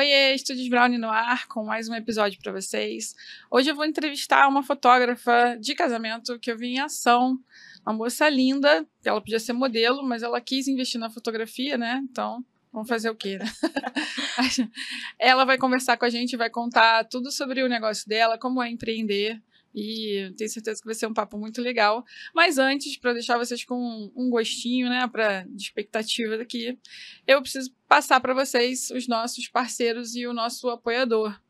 Oiê, Estúdios Brown no ar com mais um episódio para vocês. Hoje eu vou entrevistar uma fotógrafa de casamento que eu vi em ação. Uma moça linda, ela podia ser modelo, mas ela quis investir na fotografia, né? Então, vamos fazer o quê, né? ela vai conversar com a gente, vai contar tudo sobre o negócio dela, como é empreender, e tenho certeza que vai ser um papo muito legal. Mas antes, para deixar vocês com um gostinho, né, pra, de expectativa daqui, eu preciso passar para vocês os nossos parceiros e o nosso apoiador.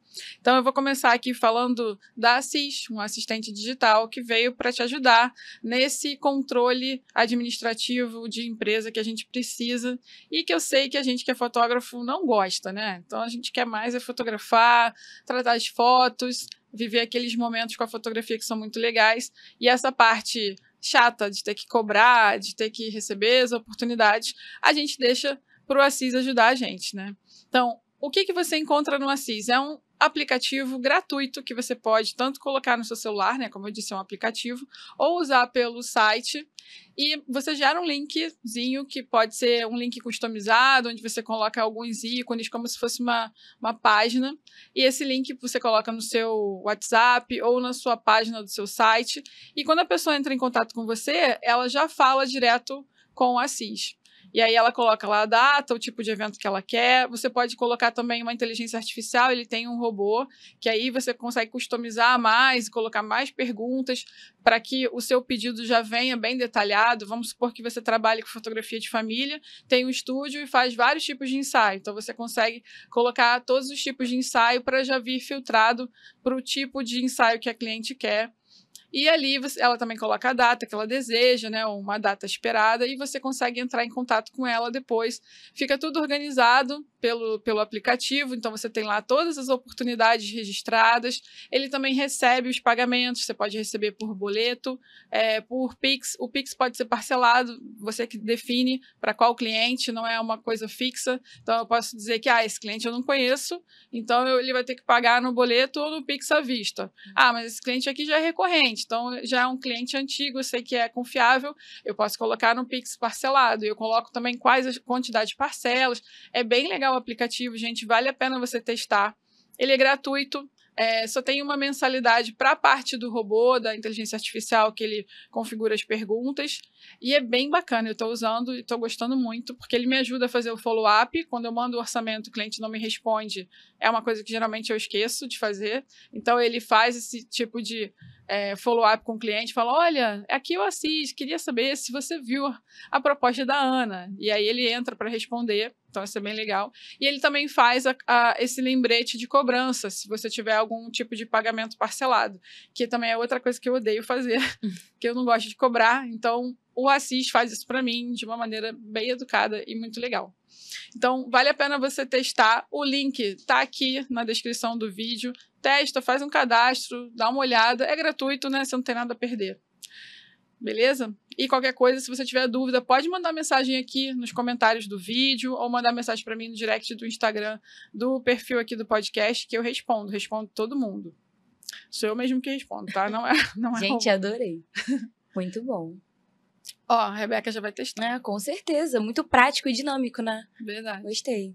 Então, eu vou começar aqui falando da Assis, um assistente digital que veio para te ajudar nesse controle administrativo de empresa que a gente precisa e que eu sei que a gente que é fotógrafo não gosta, né? Então, a gente quer mais é fotografar, tratar as fotos, viver aqueles momentos com a fotografia que são muito legais. E essa parte chata de ter que cobrar, de ter que receber as oportunidades, a gente deixa para o Assis ajudar a gente, né? Então, o que, que você encontra no Assis? É um, aplicativo gratuito que você pode tanto colocar no seu celular, né, como eu disse, é um aplicativo, ou usar pelo site. E você gera um linkzinho que pode ser um link customizado, onde você coloca alguns ícones como se fosse uma, uma página. E esse link você coloca no seu WhatsApp ou na sua página do seu site. E quando a pessoa entra em contato com você, ela já fala direto com a CIS. E aí ela coloca lá a data, o tipo de evento que ela quer. Você pode colocar também uma inteligência artificial, ele tem um robô, que aí você consegue customizar mais, colocar mais perguntas para que o seu pedido já venha bem detalhado. Vamos supor que você trabalhe com fotografia de família, tem um estúdio e faz vários tipos de ensaio. Então você consegue colocar todos os tipos de ensaio para já vir filtrado para o tipo de ensaio que a cliente quer. E ali você, ela também coloca a data que ela deseja, né, uma data esperada, e você consegue entrar em contato com ela depois. Fica tudo organizado pelo, pelo aplicativo, então você tem lá todas as oportunidades registradas. Ele também recebe os pagamentos, você pode receber por boleto, é, por Pix. O Pix pode ser parcelado, você que define para qual cliente, não é uma coisa fixa. Então eu posso dizer que ah, esse cliente eu não conheço, então eu, ele vai ter que pagar no boleto ou no Pix à vista. Hum. Ah, mas esse cliente aqui já é recorrente cliente. Então, já é um cliente antigo, eu sei que é confiável, eu posso colocar no Pix parcelado. Eu coloco também quais a quantidade de parcelas. É bem legal o aplicativo, gente, vale a pena você testar. Ele é gratuito, é, só tem uma mensalidade para a parte do robô, da inteligência artificial, que ele configura as perguntas. E é bem bacana, eu estou usando e estou gostando muito, porque ele me ajuda a fazer o follow-up. Quando eu mando o orçamento, o cliente não me responde, é uma coisa que geralmente eu esqueço de fazer. Então, ele faz esse tipo de é, follow-up com o cliente, fala: Olha, é aqui eu assisto, queria saber se você viu a proposta da Ana. E aí ele entra para responder. Então, isso é bem legal. E ele também faz a, a, esse lembrete de cobrança, se você tiver algum tipo de pagamento parcelado, que também é outra coisa que eu odeio fazer, hum. que eu não gosto de cobrar. Então, o Assis faz isso para mim de uma maneira bem educada e muito legal. Então, vale a pena você testar. O link está aqui na descrição do vídeo. Testa, faz um cadastro, dá uma olhada. É gratuito, né? Você não tem nada a perder beleza? E qualquer coisa, se você tiver dúvida, pode mandar mensagem aqui nos comentários do vídeo ou mandar mensagem para mim no direct do Instagram, do perfil aqui do podcast, que eu respondo, respondo todo mundo. Sou eu mesmo que respondo, tá? Não é, não é Gente, adorei. Muito bom. Ó, a Rebeca já vai testar. É, com certeza, muito prático e dinâmico, né? Verdade. Gostei.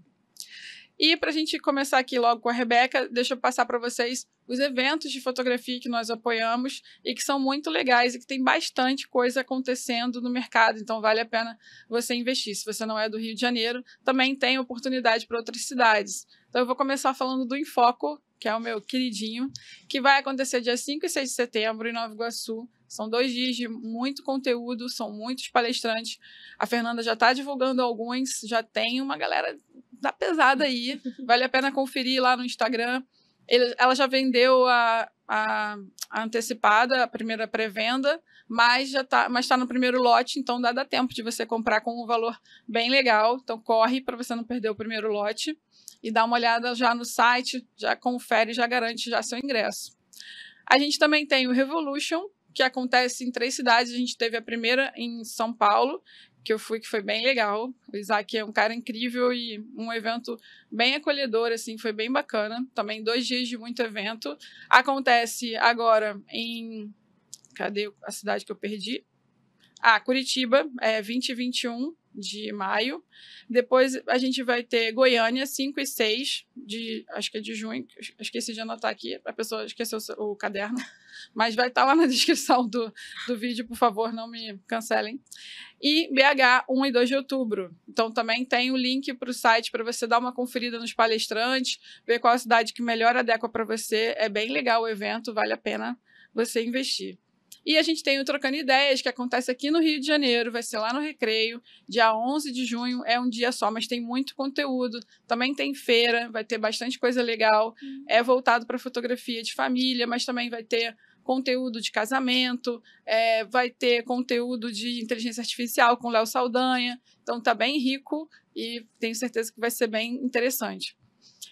E para a gente começar aqui logo com a Rebeca, deixa eu passar para vocês os eventos de fotografia que nós apoiamos e que são muito legais e que tem bastante coisa acontecendo no mercado, então vale a pena você investir. Se você não é do Rio de Janeiro, também tem oportunidade para outras cidades. Então eu vou começar falando do Infoco, que é o meu queridinho, que vai acontecer dia 5 e 6 de setembro em Nova Iguaçu. São dois dias de muito conteúdo, são muitos palestrantes. A Fernanda já está divulgando alguns, já tem uma galera da pesada aí. Vale a pena conferir lá no Instagram. Ele, ela já vendeu a, a, a antecipada, a primeira pré-venda, mas já tá, mas está no primeiro lote, então dá, dá tempo de você comprar com um valor bem legal. Então corre para você não perder o primeiro lote e dá uma olhada já no site, já confere, já garante já seu ingresso. A gente também tem o Revolution, que acontece em três cidades. A gente teve a primeira em São Paulo, que eu fui que foi bem legal. O Isaac é um cara incrível e um evento bem acolhedor, assim, foi bem bacana. Também dois dias de muito evento. Acontece agora em. Cadê a cidade que eu perdi? Ah, Curitiba, é 20 e 21 de maio. Depois a gente vai ter Goiânia, 5 e 6 de, acho que é de junho, esqueci de anotar aqui, a pessoa esqueceu o caderno, mas vai estar tá lá na descrição do, do vídeo, por favor, não me cancelem. E BH, 1 e 2 de outubro. Então também tem o link para o site para você dar uma conferida nos palestrantes, ver qual a cidade que melhor adequa para você. É bem legal o evento, vale a pena você investir. E a gente tem o Trocando Ideias, que acontece aqui no Rio de Janeiro, vai ser lá no Recreio, dia 11 de junho, é um dia só, mas tem muito conteúdo. Também tem feira, vai ter bastante coisa legal. Uhum. É voltado para fotografia de família, mas também vai ter conteúdo de casamento, é, vai ter conteúdo de inteligência artificial com Léo Saldanha. Então tá bem rico e tenho certeza que vai ser bem interessante.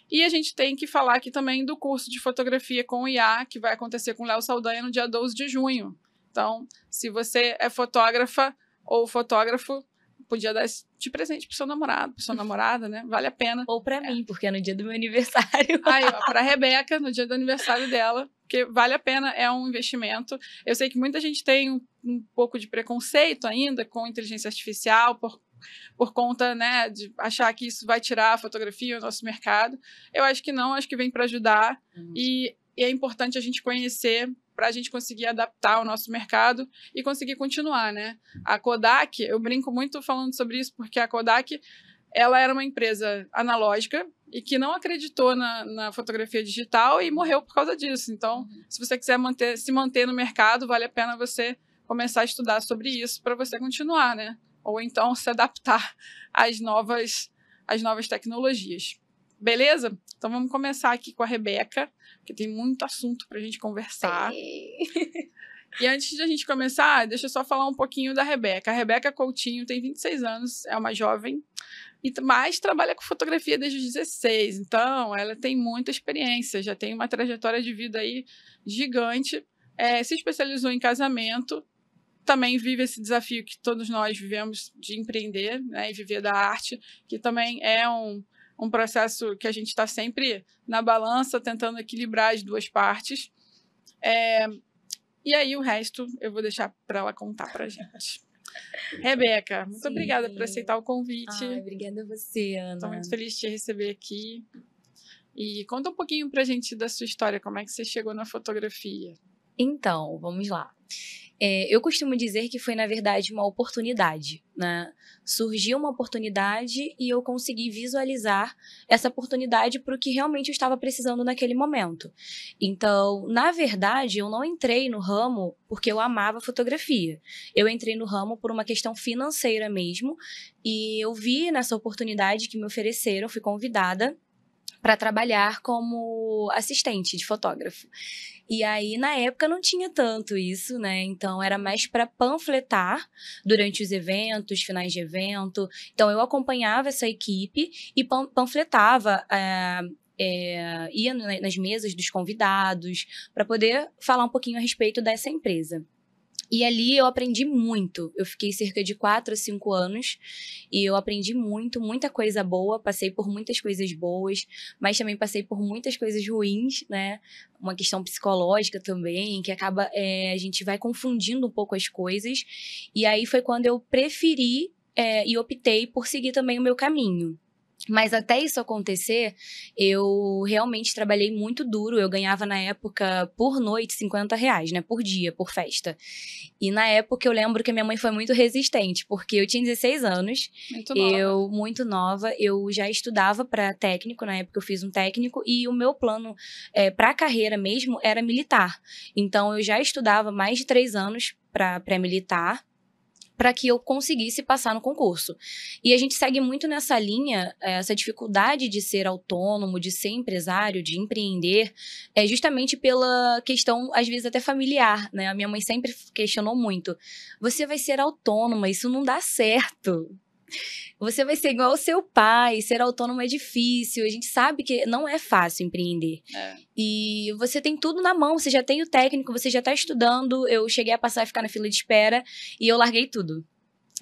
E a gente tem que falar aqui também do curso de fotografia com IA, que vai acontecer com Léo Saldanha no dia 12 de junho. Então, se você é fotógrafa ou fotógrafo, podia dar de presente pro seu namorado, pro seu namorada, né? Vale a pena. Ou para é. mim, porque é no dia do meu aniversário. Aí, ó, pra Rebeca, no dia do aniversário dela, porque vale a pena, é um investimento. Eu sei que muita gente tem um, um pouco de preconceito ainda com inteligência artificial, por, por conta, né, de achar que isso vai tirar a fotografia, o nosso mercado. Eu acho que não, acho que vem para ajudar. Uhum. E, e é importante a gente conhecer para a gente conseguir adaptar o nosso mercado e conseguir continuar, né? A Kodak, eu brinco muito falando sobre isso, porque a Kodak ela era uma empresa analógica e que não acreditou na, na fotografia digital e morreu por causa disso. Então, uhum. se você quiser manter, se manter no mercado, vale a pena você começar a estudar sobre isso para você continuar, né? Ou então se adaptar às novas, às novas tecnologias. Beleza? Então vamos começar aqui com a Rebeca, que tem muito assunto para a gente conversar. Sim. E antes de a gente começar, deixa eu só falar um pouquinho da Rebeca. A Rebeca Coutinho tem 26 anos, é uma jovem, e mais trabalha com fotografia desde os 16. Então, ela tem muita experiência, já tem uma trajetória de vida aí gigante. É, se especializou em casamento, também vive esse desafio que todos nós vivemos de empreender né, e viver da arte, que também é um, um processo que a gente está sempre na balança, tentando equilibrar as duas partes. É, e aí o resto eu vou deixar para ela contar para gente. Rebeca, muito Sim. obrigada por aceitar o convite. Ai, obrigada a você, Ana. Estou muito feliz de te receber aqui. E conta um pouquinho para a gente da sua história, como é que você chegou na fotografia? Então, vamos lá. É, eu costumo dizer que foi, na verdade, uma oportunidade. Né? Surgiu uma oportunidade e eu consegui visualizar essa oportunidade para o que realmente eu estava precisando naquele momento. Então, na verdade, eu não entrei no ramo porque eu amava fotografia. Eu entrei no ramo por uma questão financeira mesmo e eu vi nessa oportunidade que me ofereceram, fui convidada para trabalhar como assistente de fotógrafo. E aí, na época, não tinha tanto isso, né? Então, era mais para panfletar durante os eventos, finais de evento. Então, eu acompanhava essa equipe e panfletava. É, é, ia nas mesas dos convidados para poder falar um pouquinho a respeito dessa empresa. E ali eu aprendi muito. Eu fiquei cerca de 4 a 5 anos e eu aprendi muito, muita coisa boa. Passei por muitas coisas boas, mas também passei por muitas coisas ruins, né? Uma questão psicológica também, que acaba. É, a gente vai confundindo um pouco as coisas. E aí foi quando eu preferi é, e optei por seguir também o meu caminho. Mas até isso acontecer, eu realmente trabalhei muito duro. Eu ganhava na época por noite 50 reais, né? Por dia, por festa. E na época eu lembro que a minha mãe foi muito resistente, porque eu tinha 16 anos. Muito nova. Eu, muito nova. Eu já estudava para técnico, na época eu fiz um técnico. E o meu plano é, para a carreira mesmo era militar. Então eu já estudava mais de três anos para pré-militar para que eu conseguisse passar no concurso. E a gente segue muito nessa linha, eh, essa dificuldade de ser autônomo, de ser empresário, de empreender, é justamente pela questão, às vezes, até familiar, né? A minha mãe sempre questionou muito: você vai ser autônoma, isso não dá certo. Você vai ser igual ao seu pai, ser autônomo é difícil. A gente sabe que não é fácil empreender. É. E você tem tudo na mão, você já tem o técnico, você já está estudando. Eu cheguei a passar a ficar na fila de espera e eu larguei tudo.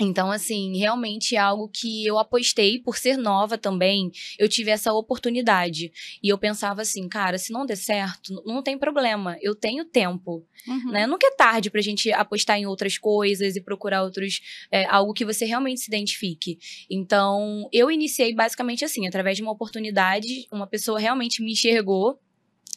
Então, assim, realmente é algo que eu apostei por ser nova também. Eu tive essa oportunidade. E eu pensava assim, cara, se não der certo, não tem problema. Eu tenho tempo. Uhum. Né? Nunca é tarde pra gente apostar em outras coisas e procurar outros. É, algo que você realmente se identifique. Então, eu iniciei basicamente assim, através de uma oportunidade, uma pessoa realmente me enxergou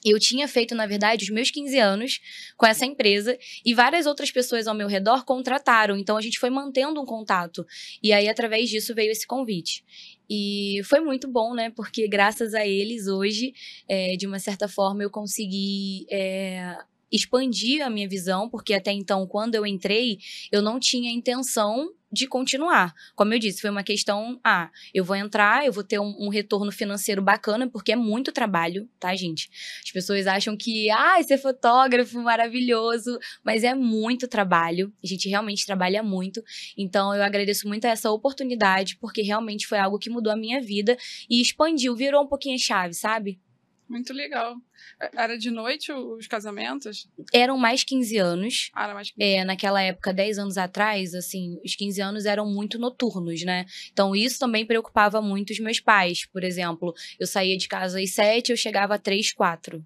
eu tinha feito, na verdade, os meus 15 anos com essa empresa e várias outras pessoas ao meu redor contrataram. Então a gente foi mantendo um contato. E aí, através disso, veio esse convite. E foi muito bom, né? Porque graças a eles, hoje, é, de uma certa forma, eu consegui é, expandir a minha visão, porque até então, quando eu entrei, eu não tinha intenção de continuar. Como eu disse, foi uma questão, ah, eu vou entrar, eu vou ter um, um, retorno financeiro bacana, porque é muito trabalho, tá, gente? As pessoas acham que, ah, ser fotógrafo maravilhoso, mas é muito trabalho. A gente realmente trabalha muito. Então, eu agradeço muito essa oportunidade, porque realmente foi algo que mudou a minha vida e expandiu, virou um pouquinho a chave, sabe? Muito legal. É, era de noite os casamentos? Eram mais 15 anos. Ah, era mais 15. É, naquela época, 10 anos atrás, assim, os 15 anos eram muito noturnos, né? Então isso também preocupava muito os meus pais. Por exemplo, eu saía de casa às 7, eu chegava às 3, 4.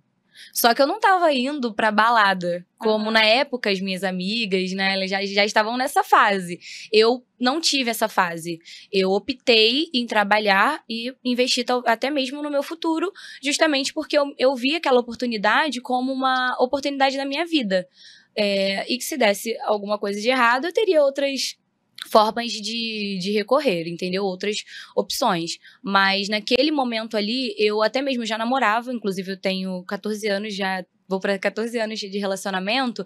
Só que eu não tava indo pra balada, como uhum. na época as minhas amigas, né? Elas já, já estavam nessa fase. Eu não tive essa fase. Eu optei em trabalhar e investir até mesmo no meu futuro, justamente porque eu, eu vi aquela oportunidade como uma oportunidade da minha vida. É, e que se desse alguma coisa de errado, eu teria outras formas de, de recorrer, entendeu? Outras opções. Mas naquele momento ali, eu até mesmo já namorava, inclusive eu tenho 14 anos, já vou para 14 anos de relacionamento,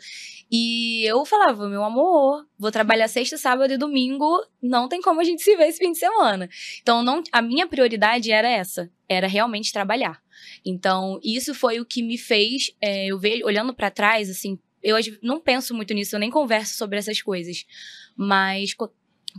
e eu falava, meu amor, vou trabalhar sexta, sábado e domingo, não tem como a gente se ver esse fim de semana. Então, não, a minha prioridade era essa, era realmente trabalhar. Então, isso foi o que me fez, é, eu vejo, olhando para trás, assim, eu não penso muito nisso, eu nem converso sobre essas coisas. Mas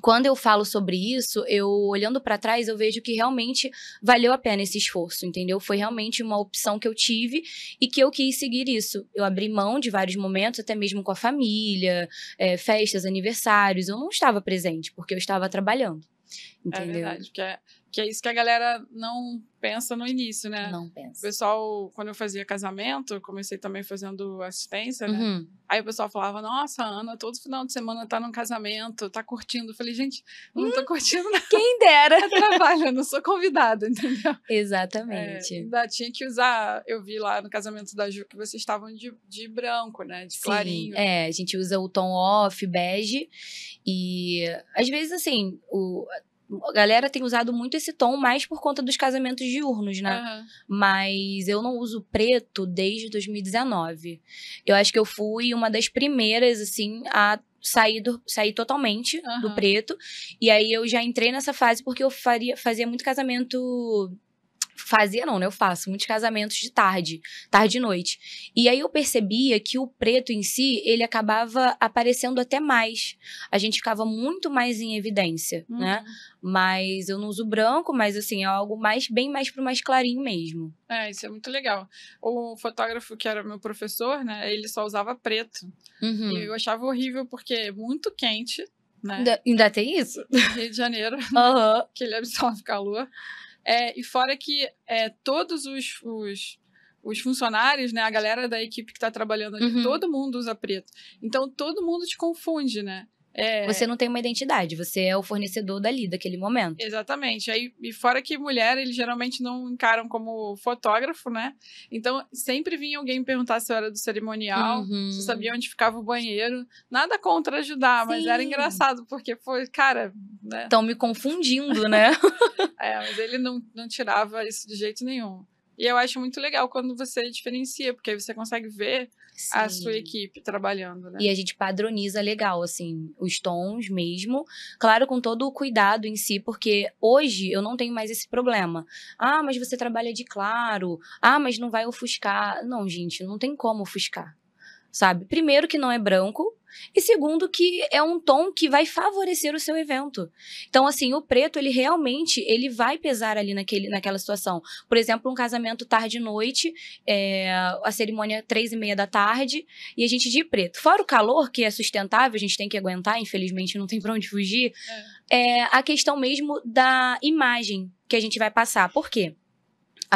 quando eu falo sobre isso, eu olhando para trás, eu vejo que realmente valeu a pena esse esforço, entendeu? Foi realmente uma opção que eu tive e que eu quis seguir isso. Eu abri mão de vários momentos, até mesmo com a família, é, festas, aniversários. Eu não estava presente, porque eu estava trabalhando. É entendeu? É verdade, que é, que é isso que a galera não pensa no início, né? Não pensa. O pessoal, quando eu fazia casamento, comecei também fazendo assistência, né? Uhum. Aí o pessoal falava, nossa, Ana, todo final de semana tá num casamento, tá curtindo. Eu falei, gente, não hum, tô curtindo nada. Quem dera. Eu trabalho, eu não sou convidada, entendeu? Exatamente. É, ainda tinha que usar, eu vi lá no casamento da Ju que vocês estavam de, de branco, né? De Sim, clarinho. é, a gente usa o tom off, bege, e às vezes, assim, o, a galera tem usado muito esse tom mais por conta dos casamentos diurnos, né? Uhum. Mas eu não uso preto desde 2019. Eu acho que eu fui uma das primeiras, assim, a sair, do, sair totalmente uhum. do preto. E aí eu já entrei nessa fase porque eu faria, fazia muito casamento fazia não, né? Eu faço muitos casamentos de tarde, tarde e noite. E aí eu percebia que o preto em si, ele acabava aparecendo até mais. A gente ficava muito mais em evidência, uhum. né? Mas eu não uso branco, mas assim, é algo mais bem mais pro mais clarinho mesmo. É, isso é muito legal. O fotógrafo que era meu professor, né, ele só usava preto. Uhum. E eu achava horrível porque é muito quente. Né? Ainda, ainda tem isso? Rio de Janeiro, uhum. que ele absorve calor. É, e fora que é, todos os, os, os, funcionários, né, a galera da equipe que está trabalhando ali, uhum. todo mundo usa preto. Então todo mundo te confunde, né? É. Você não tem uma identidade, você é o fornecedor dali, daquele momento. Exatamente. Aí, e fora que mulher, eles geralmente não encaram como fotógrafo, né? Então, sempre vinha alguém me perguntar se eu era do cerimonial, uhum. se sabia onde ficava o banheiro. Nada contra ajudar, Sim. mas era engraçado, porque foi, cara. Estão né? me confundindo, né? é, mas ele não, não tirava isso de jeito nenhum. E eu acho muito legal quando você diferencia, porque aí você consegue ver Sim. a sua equipe trabalhando, né? E a gente padroniza legal, assim, os tons mesmo. Claro, com todo o cuidado em si, porque hoje eu não tenho mais esse problema. Ah, mas você trabalha de claro. Ah, mas não vai ofuscar. Não, gente, não tem como ofuscar. Sabe? Primeiro que não é branco, e segundo, que é um tom que vai favorecer o seu evento. Então, assim, o preto, ele realmente, ele vai pesar ali naquele, naquela situação. Por exemplo, um casamento tarde e noite, é, a cerimônia três e meia da tarde, e a gente de preto. Fora o calor, que é sustentável, a gente tem que aguentar, infelizmente não tem pra onde fugir, é, é a questão mesmo da imagem que a gente vai passar. Por quê?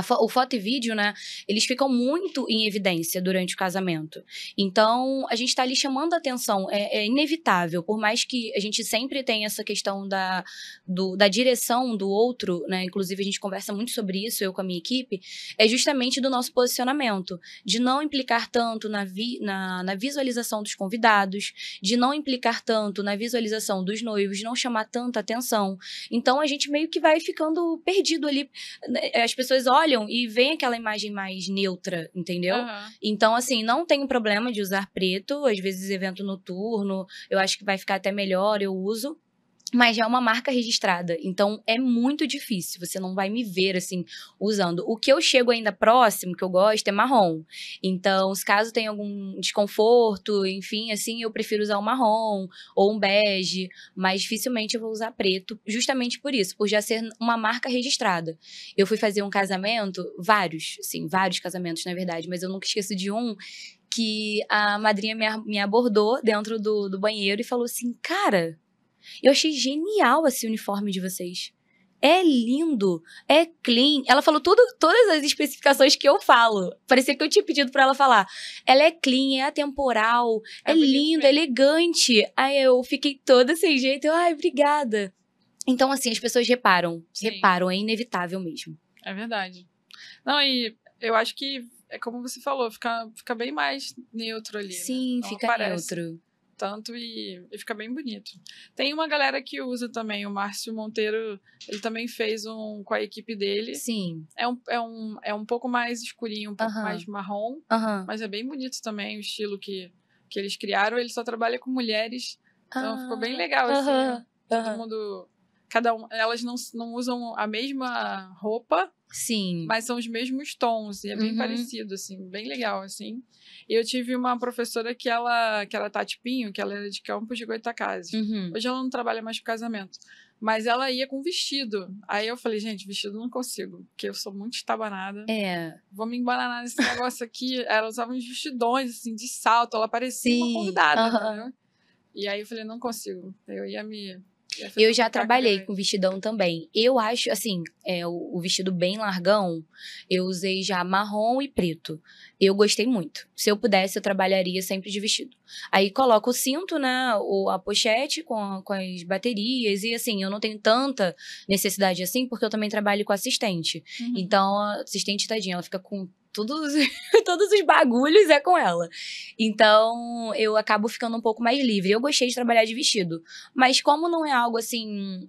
Fo o foto e vídeo, né? Eles ficam muito em evidência durante o casamento. Então, a gente está ali chamando a atenção. É, é, inevitável, por mais que a gente sempre tenha essa questão da, do, da direção do outro, né? Inclusive, a gente conversa muito sobre isso, eu com a minha equipe, é justamente do nosso posicionamento, de não implicar tanto na, vi na, na visualização dos convidados, de não implicar tanto na visualização dos noivos, de não chamar tanta atenção. Então, a gente meio que vai ficando perdido ali. Né, as pessoas olham olham e veem aquela imagem mais neutra, entendeu? Uhum. Então, assim, não tenho problema de usar preto. Às vezes, evento noturno, eu acho que vai ficar até melhor, eu uso mas já é uma marca registrada, então é muito difícil, você não vai me ver assim usando. O que eu chego ainda próximo, que eu gosto, é marrom. Então, se caso tem algum desconforto, enfim, assim, eu prefiro usar um marrom ou um bege, mas dificilmente eu vou usar preto, justamente por isso, por já ser uma marca registrada. Eu fui fazer um casamento, vários, sim, vários casamentos, na verdade, mas eu nunca esqueço de um que a madrinha me, me abordou dentro do, do banheiro e falou assim: Cara, eu achei genial esse uniforme de vocês. É lindo, é clean. Ela falou tudo, todas as especificações que eu falo. Parecia que eu tinha pedido para ela falar. Ela é clean, é atemporal, é, é lindo, é elegante. Aí eu fiquei toda sem jeito. Eu, Ai, obrigada. Então, assim, as pessoas reparam. Sim. Reparam, é inevitável mesmo. É verdade. Não, e eu acho que é como você falou, fica, fica bem mais neutro ali. Né? Sim, né? fica aparece. neutro tanto e, e, fica bem bonito. Tem uma galera que usa também, o Márcio Monteiro, ele também fez um com a equipe dele. Sim. É um, é um, é um pouco mais escurinho, um pouco mais marrom, mas é bem bonito também o estilo que, que eles criaram. Ele só trabalha com mulheres, então ah. ficou bem ah, legal, assim. Né? Todo mundo cada um, elas não, não usam a mesma roupa. Sim. Mas são os mesmos tons e é bem uhum. parecido, assim, bem legal, assim. E eu tive uma professora que ela, que era Tati Pinho que ela era de Campos de Goitacazes. Uhum. Hoje ela não trabalha mais com casamento, mas ela ia com vestido. Aí eu falei, gente, vestido não consigo, porque eu sou muito estabanada. É. Vou me embananar nesse negócio aqui. Ela usava uns vestidões, assim, de salto, ela parecia Sim. uma convidada, uhum. né? E aí eu falei, não consigo. Eu ia me eu já trabalhei com vestidão também. Eu acho, assim, é, o, o, vestido bem largão, eu usei já marrom e preto. Eu gostei muito. Se eu pudesse, eu trabalharia sempre de vestido. Aí coloco o cinto, né? Ou a pochete com, a, com as baterias. E assim, eu não tenho tanta necessidade assim, porque eu também trabalho com assistente. Uhum. Então, a assistente, tadinha, ela fica com todos, todos os bagulhos é com ela. Então, eu acabo ficando um pouco mais livre. Eu gostei de trabalhar de vestido, mas como não é algo assim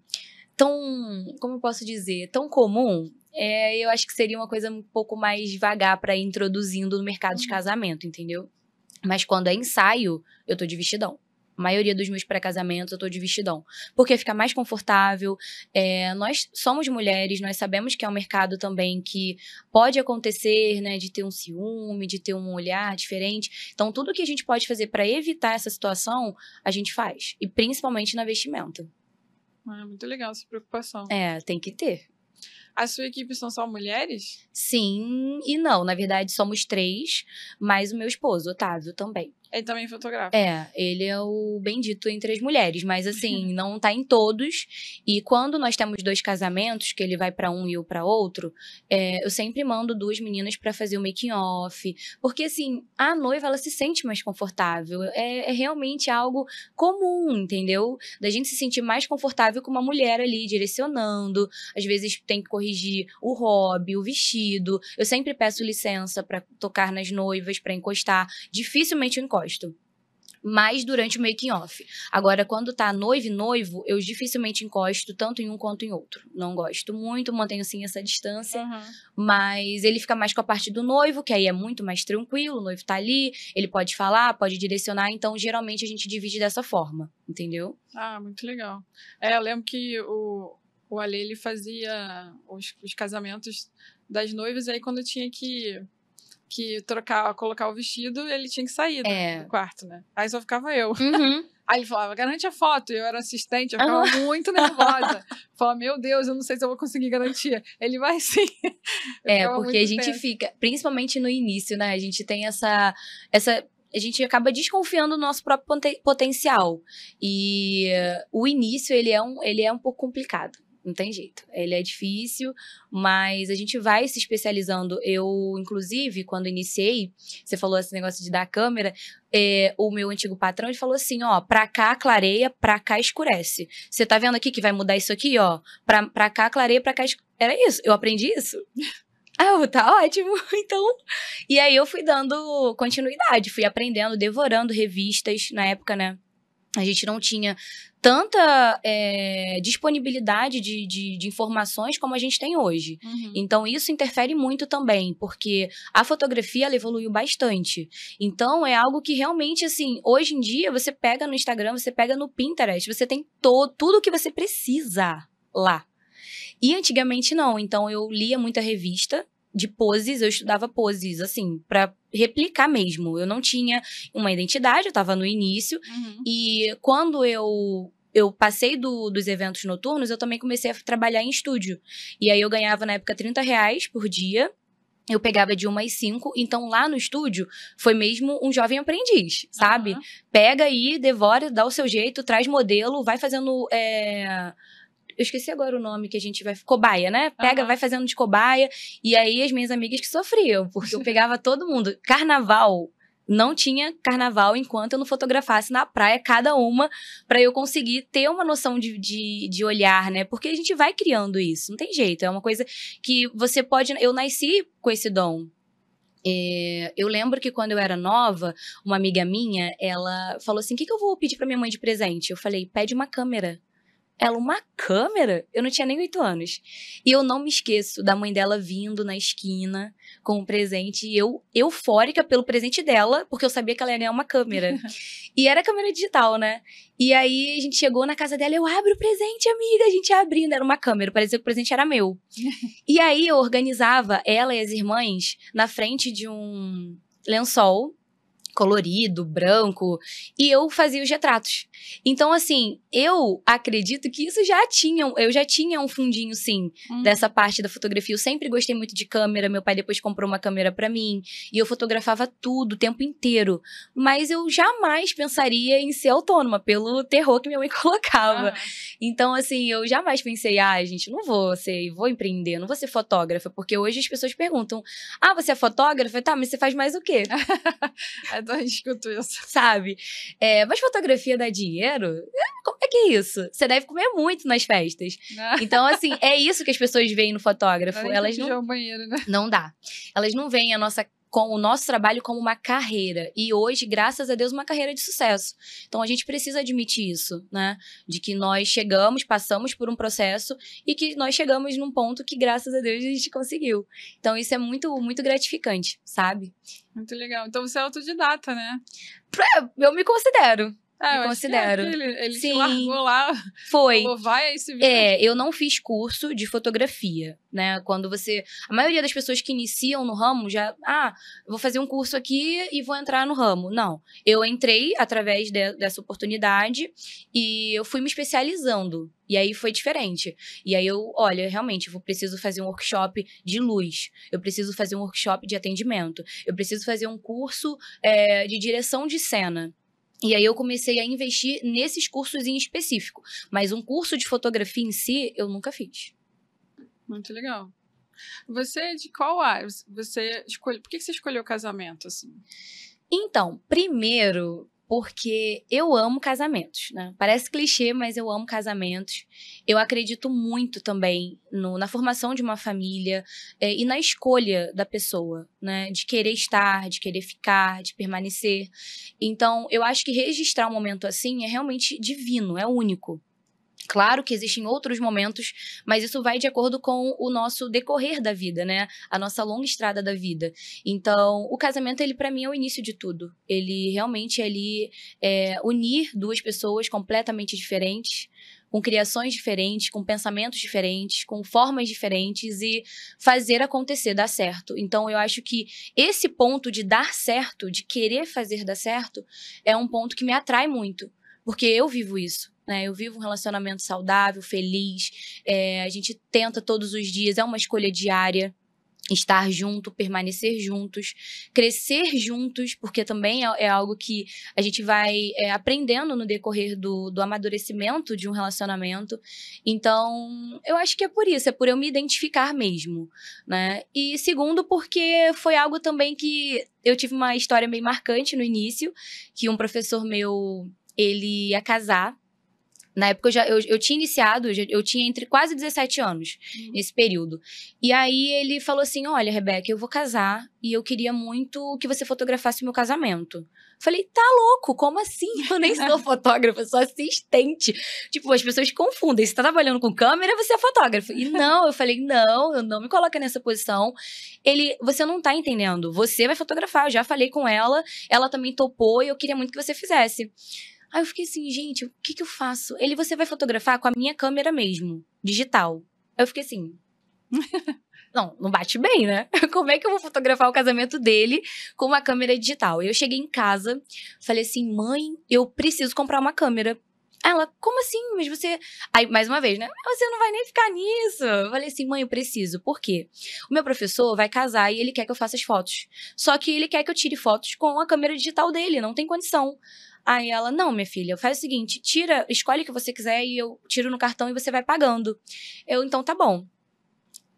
tão, como eu posso dizer, tão comum, é, eu acho que seria uma coisa um pouco mais devagar para ir introduzindo no mercado de uhum. casamento, entendeu? Mas quando é ensaio, eu tô de vestidão. A maioria dos meus pré-casamentos eu tô de vestidão. Porque fica mais confortável. É, nós somos mulheres, nós sabemos que é um mercado também que pode acontecer, né? De ter um ciúme, de ter um olhar diferente. Então, tudo que a gente pode fazer para evitar essa situação, a gente faz. E principalmente na vestimenta. É muito legal essa preocupação. É, tem que ter. A sua equipe são só mulheres? Sim e não. Na verdade, somos três, mais o meu esposo, Otávio, também. Ele também é fotografa. É, ele é o bendito entre as mulheres, mas assim, não tá em todos. E quando nós temos dois casamentos, que ele vai para um e eu para outro, é, eu sempre mando duas meninas para fazer o making off, porque assim, a noiva ela se sente mais confortável. É, é, realmente algo comum, entendeu? Da gente se sentir mais confortável com uma mulher ali direcionando, às vezes tem que corrigir o hobby, o vestido. Eu sempre peço licença para tocar nas noivas, para encostar. Dificilmente eu encosto encosto. Mas durante o making off. Agora, quando tá noivo e noivo, eu dificilmente encosto tanto em um quanto em outro. Não gosto muito, mantenho sim essa distância. Uhum. Mas ele fica mais com a parte do noivo, que aí é muito mais tranquilo. O noivo tá ali, ele pode falar, pode direcionar. Então, geralmente a gente divide dessa forma, entendeu? Ah, muito legal. É, eu lembro que o, o Ale ele fazia os, os casamentos das noivas, aí quando tinha que que trocar, colocar o vestido, ele tinha que sair é. do quarto, né? Aí só ficava eu. Uhum. Aí ele falava, garante a foto. Eu era assistente, eu ficava uhum. muito nervosa. falava, meu Deus, eu não sei se eu vou conseguir garantir. Ele vai sim. Eu é, porque a gente fica, principalmente no início, né? A gente tem essa, essa a gente acaba desconfiando do nosso próprio potencial. E uh, o início, ele é um, ele é um pouco complicado. Não tem jeito. Ele é difícil, mas a gente vai se especializando. Eu, inclusive, quando iniciei, você falou esse negócio de dar câmera. É, o meu antigo patrão ele falou assim: ó, pra cá clareia, pra cá escurece. Você tá vendo aqui que vai mudar isso aqui, ó? Pra, pra cá clareia, pra cá escurece. Era isso. Eu aprendi isso. Ah, tá ótimo. Então, e aí eu fui dando continuidade, fui aprendendo, devorando revistas na época, né? a gente não tinha tanta é, disponibilidade de, de, de, informações como a gente tem hoje. Uhum. Então, isso interfere muito também, porque a fotografia, ela evoluiu bastante. Então, é algo que realmente, assim, hoje em dia, você pega no Instagram, você pega no Pinterest, você tem to, tudo o que você precisa lá. E antigamente não, então eu lia muita revista, de poses, eu estudava poses, assim, para replicar mesmo. Eu não tinha uma identidade, eu estava no início. Uhum. E quando eu eu passei do, dos eventos noturnos, eu também comecei a trabalhar em estúdio. E aí eu ganhava na época 30 reais por dia. Eu pegava de uma às cinco, então lá no estúdio foi mesmo um jovem aprendiz, sabe? Uhum. Pega aí, devora, dá o seu jeito, traz modelo, vai fazendo. É eu esqueci agora o nome que a gente vai. Cobaia, né? Pega, uhum. vai fazendo de cobaia. E aí as minhas amigas que sofriam, porque eu pegava todo mundo. Carnaval, não tinha carnaval enquanto eu não fotografasse na praia cada uma para eu conseguir ter uma noção de, de, de, olhar, né? Porque a gente vai criando isso, não tem jeito. É uma coisa que você pode. Eu nasci com esse dom. É, eu lembro que quando eu era nova, uma amiga minha, ela falou assim: o que, que eu vou pedir para minha mãe de presente? Eu falei: pede uma câmera. Ela, uma câmera? Eu não tinha nem oito anos. E eu não me esqueço da mãe dela vindo na esquina com um presente e eu eufórica pelo presente dela, porque eu sabia que ela ia ganhar uma câmera. e era câmera digital, né? E aí a gente chegou na casa dela, eu abro o presente, amiga, a gente ia abrindo, era uma câmera, parecia que o presente era meu. e aí eu organizava ela e as irmãs na frente de um lençol colorido, branco, e eu fazia os retratos. Então, assim, eu acredito que isso já tinha, eu já tinha um fundinho, sim, hum. dessa parte da fotografia. Eu sempre gostei muito de câmera, meu pai depois comprou uma câmera para mim, e eu fotografava tudo, o tempo inteiro. Mas eu jamais pensaria em ser autônoma, pelo terror que minha mãe colocava. Então, assim, eu jamais pensei, ah, gente, não vou ser, vou empreender, não vou ser fotógrafa, porque hoje as pessoas perguntam, ah, você é fotógrafa? Tá, mas você faz mais o quê? adoro escuto isso. Sabe? É, mas fotografia dá dinheiro? É, como é que é isso? Você deve comer muito nas festas. Ah. Então, assim, é isso que as pessoas veem no fotógrafo. Elas não. Um banheiro, né? Não dá. Elas não veem a nossa com o nosso trabalho como uma carreira. E hoje, graças a Deus, uma carreira de sucesso. Então a gente precisa admitir isso, né? De que nós chegamos, passamos por um processo e que nós chegamos num ponto que, graças a Deus, a gente conseguiu. Então isso é muito, muito gratificante, sabe? Muito legal. Então você é autodidata, né? Eu me considero. Ah, eu é, considero. É aquele, ele Sim, largou lá. Foi. Falou, vai aí se É, eu não fiz curso de fotografia, né? Quando você. A maioria das pessoas que iniciam no ramo já. Ah, vou fazer um curso aqui e vou entrar no ramo. Não. Eu entrei através de, dessa oportunidade e eu fui me especializando. E aí foi diferente. E aí eu, olha, realmente, eu preciso fazer um workshop de luz, eu preciso fazer um workshop de atendimento, eu preciso fazer um curso é, de direção de cena. E aí eu comecei a investir nesses cursos em específico. Mas um curso de fotografia em si, eu nunca fiz. Muito legal. Você é de qual área? Você escolhe, por que você escolheu casamento assim? Então, primeiro, porque eu amo casamentos, né? Parece clichê, mas eu amo casamentos. Eu acredito muito também no, na formação de uma família é, e na escolha da pessoa, né? De querer estar, de querer ficar, de permanecer. Então, eu acho que registrar um momento assim é realmente divino, é único. Claro que existem outros momentos, mas isso vai de acordo com o nosso decorrer da vida, né? A nossa longa estrada da vida. Então, o casamento, ele para mim é o início de tudo. Ele realmente é, é unir duas pessoas completamente diferentes, com criações diferentes, com pensamentos diferentes, com formas diferentes e fazer acontecer dar certo. Então eu acho que esse ponto de dar certo, de querer fazer dar certo, é um ponto que me atrai muito. Porque eu vivo isso. Né? Eu vivo um relacionamento saudável, feliz. É, a gente tenta todos os dias, é uma escolha diária estar junto, permanecer juntos, crescer juntos, porque também é, é algo que a gente vai é, aprendendo no decorrer do, do amadurecimento de um relacionamento. Então, eu acho que é por isso, é por eu me identificar mesmo, né? E segundo, porque foi algo também que eu tive uma história meio marcante no início, que um professor meu ele ia casar. Na época eu já eu, eu tinha iniciado, eu tinha entre quase 17 anos uhum. nesse período. E aí ele falou assim: Olha, Rebeca, eu vou casar e eu queria muito que você fotografasse o meu casamento. Falei, tá louco, como assim? Eu nem sou fotógrafa, sou assistente. Tipo, as pessoas confundem. Você tá trabalhando com câmera, você é fotógrafo. E não, eu falei, não, eu não me coloca nessa posição. Ele, você não tá entendendo. Você vai fotografar, eu já falei com ela, ela também topou e eu queria muito que você fizesse. Aí eu fiquei assim, gente, o que que eu faço? Ele, você vai fotografar com a minha câmera mesmo, digital. Aí eu fiquei assim. não, não bate bem, né? Como é que eu vou fotografar o casamento dele com uma câmera digital? Eu cheguei em casa, falei assim, mãe, eu preciso comprar uma câmera. Ela, como assim? Mas você. Aí, mais uma vez, né? Ah, você não vai nem ficar nisso. Eu falei assim, mãe, eu preciso. Por quê? O meu professor vai casar e ele quer que eu faça as fotos. Só que ele quer que eu tire fotos com a câmera digital dele, não tem condição. Aí ela, não, minha filha, faz o seguinte, tira, escolhe o que você quiser e eu tiro no cartão e você vai pagando. Eu, então tá bom.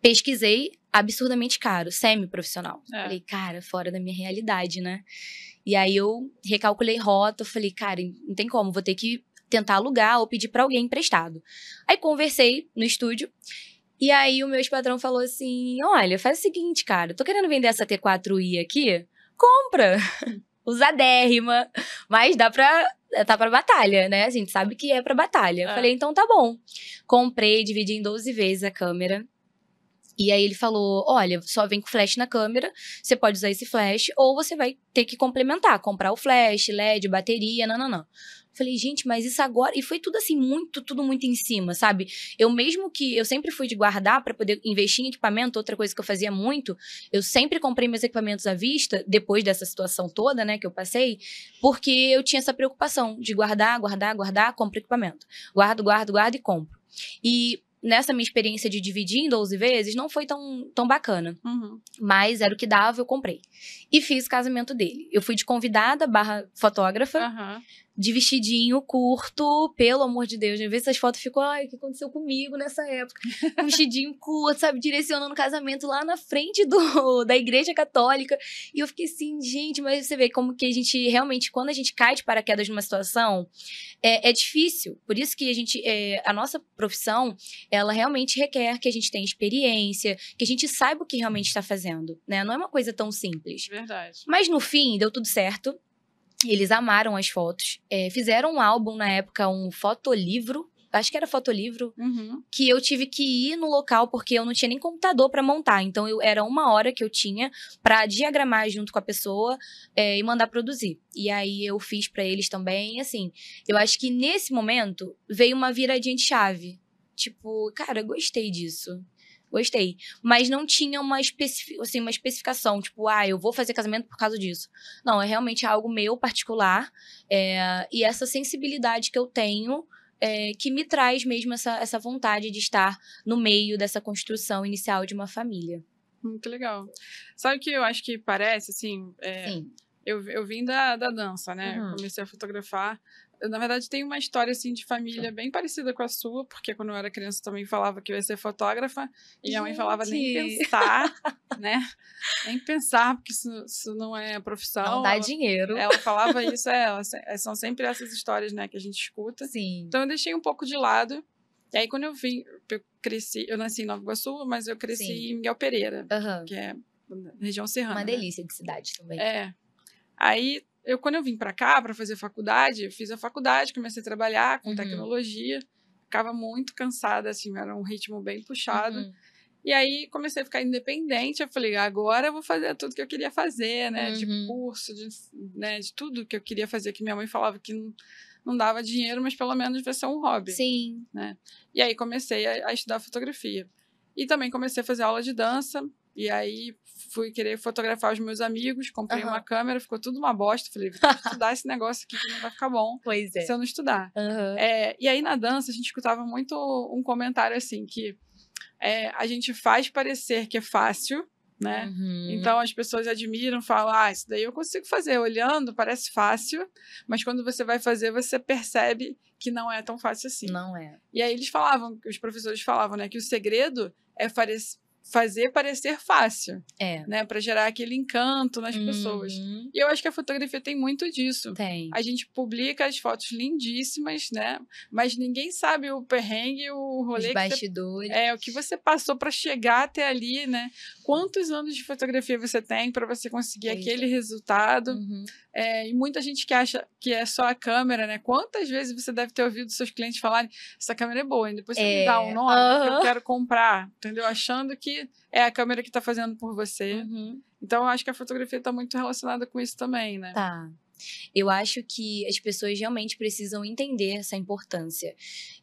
Pesquisei, absurdamente caro, semi-profissional. É. Falei, cara, fora da minha realidade, né? E aí eu recalculei rota, falei, cara, não tem como, vou ter que tentar alugar ou pedir para alguém emprestado. Aí conversei no estúdio e aí o meu ex-patrão falou assim: "Olha, faz o seguinte, cara, tô querendo vender essa T4i aqui, compra". Hum usadérrima, mas dá pra. Tá pra batalha, né? A gente sabe que é pra batalha. É. Falei, então tá bom. Comprei, dividi em 12 vezes a câmera. E aí ele falou: olha, só vem com flash na câmera, você pode usar esse flash, ou você vai ter que complementar, comprar o flash, LED, bateria, não, não, não. Falei, gente, mas isso agora. E foi tudo assim, muito, tudo muito em cima, sabe? Eu mesmo que. Eu sempre fui de guardar para poder investir em equipamento, outra coisa que eu fazia muito. Eu sempre comprei meus equipamentos à vista, depois dessa situação toda, né, que eu passei, porque eu tinha essa preocupação de guardar, guardar, guardar, compro equipamento. Guardo, guardo, guardo e compro. E nessa minha experiência de dividir em 12 vezes, não foi tão, tão bacana. Uhum. Mas era o que dava, eu comprei. E fiz o casamento dele. Eu fui de convidada barra fotógrafa. Uhum de vestidinho curto, pelo amor de Deus. Às né? vezes essas fotos ficam, ai, o que aconteceu comigo nessa época? vestidinho curto, sabe, direcionando o casamento lá na frente do da igreja católica. E eu fiquei assim, gente, mas você vê como que a gente realmente, quando a gente cai de paraquedas numa situação, é, é difícil. Por isso que a gente, é, a nossa profissão, ela realmente requer que a gente tenha experiência, que a gente saiba o que realmente está fazendo, né? Não é uma coisa tão simples. Verdade. Mas no fim, deu tudo certo eles amaram as fotos. É, fizeram um álbum na época, um fotolivro. Acho que era fotolivro, uhum. que eu tive que ir no local porque eu não tinha nem computador para montar. Então eu, era uma hora que eu tinha para diagramar junto com a pessoa é, e mandar produzir. E aí eu fiz para eles também. Assim, eu acho que nesse momento veio uma viradinha de chave. Tipo, cara, gostei disso gostei. Mas não tinha uma, especific... assim, uma especificação, tipo, ah, eu vou fazer casamento por causa disso. Não, é realmente algo meu particular. É... E essa sensibilidade que eu tenho. É, que me traz mesmo essa, essa vontade de estar no meio dessa construção inicial de uma família. Muito hum, legal. Sabe o que eu acho que parece, assim? É, eu, eu vim da, da dança, né? Uhum. Comecei a fotografar na verdade, tenho uma história assim de família bem parecida com a sua, porque quando eu era criança também falava que eu ia ser fotógrafa, e minha mãe falava nem pensar, né? Nem pensar, porque isso, isso não é profissão. Não dá ela, dinheiro. Ela falava isso, é, é, são sempre essas histórias, né, que a gente escuta. Sim. Então eu deixei um pouco de lado. E aí quando eu vim, eu cresci, eu nasci em Nova Iguaçu, mas eu cresci Sim. em Miguel Pereira, uhum. que é região serrana. Uma né? delícia né? de cidade também. É. Aí eu quando eu vim para cá para fazer faculdade, eu fiz a faculdade, comecei a trabalhar com uhum. tecnologia, ficava muito cansada assim, era um ritmo bem puxado. Uhum. E aí comecei a ficar independente, eu falei, agora eu vou fazer tudo que eu queria fazer, né, uhum. de curso, de, né, de tudo que eu queria fazer que minha mãe falava que não, não dava dinheiro, mas pelo menos vai ser um hobby. Sim. Né? E aí comecei a, a estudar fotografia. E também comecei a fazer aula de dança, e aí fui querer fotografar os meus amigos, comprei uhum. uma câmera, ficou tudo uma bosta. Falei, vou estudar esse negócio aqui que não vai ficar bom pois é. se eu não estudar. Uhum. É, e aí na dança a gente escutava muito um comentário assim que é, a gente faz parecer que é fácil, né? Uhum. Então as pessoas admiram, falam, ah, isso daí eu consigo fazer. Olhando parece fácil, mas quando você vai fazer você percebe que não é tão fácil assim. Não é. E aí eles falavam, os professores falavam, né, que o segredo é fazer parecer fácil, é. né, para gerar aquele encanto nas uhum. pessoas. E eu acho que a fotografia tem muito disso. Tem. A gente publica as fotos lindíssimas, né, mas ninguém sabe o perrengue, o rolê, os bastidores, você, é o que você passou para chegar até ali, né? Quantos anos de fotografia você tem para você conseguir Eita. aquele resultado? Uhum. É, e muita gente que acha que é só a câmera, né? Quantas vezes você deve ter ouvido seus clientes falarem essa câmera é boa, e depois você é. me dá um é. nome uhum. que eu quero comprar, entendeu? Achando que que é a câmera que está fazendo por você. Uhum. Então, eu acho que a fotografia está muito relacionada com isso também, né? Tá. Eu acho que as pessoas realmente precisam entender essa importância.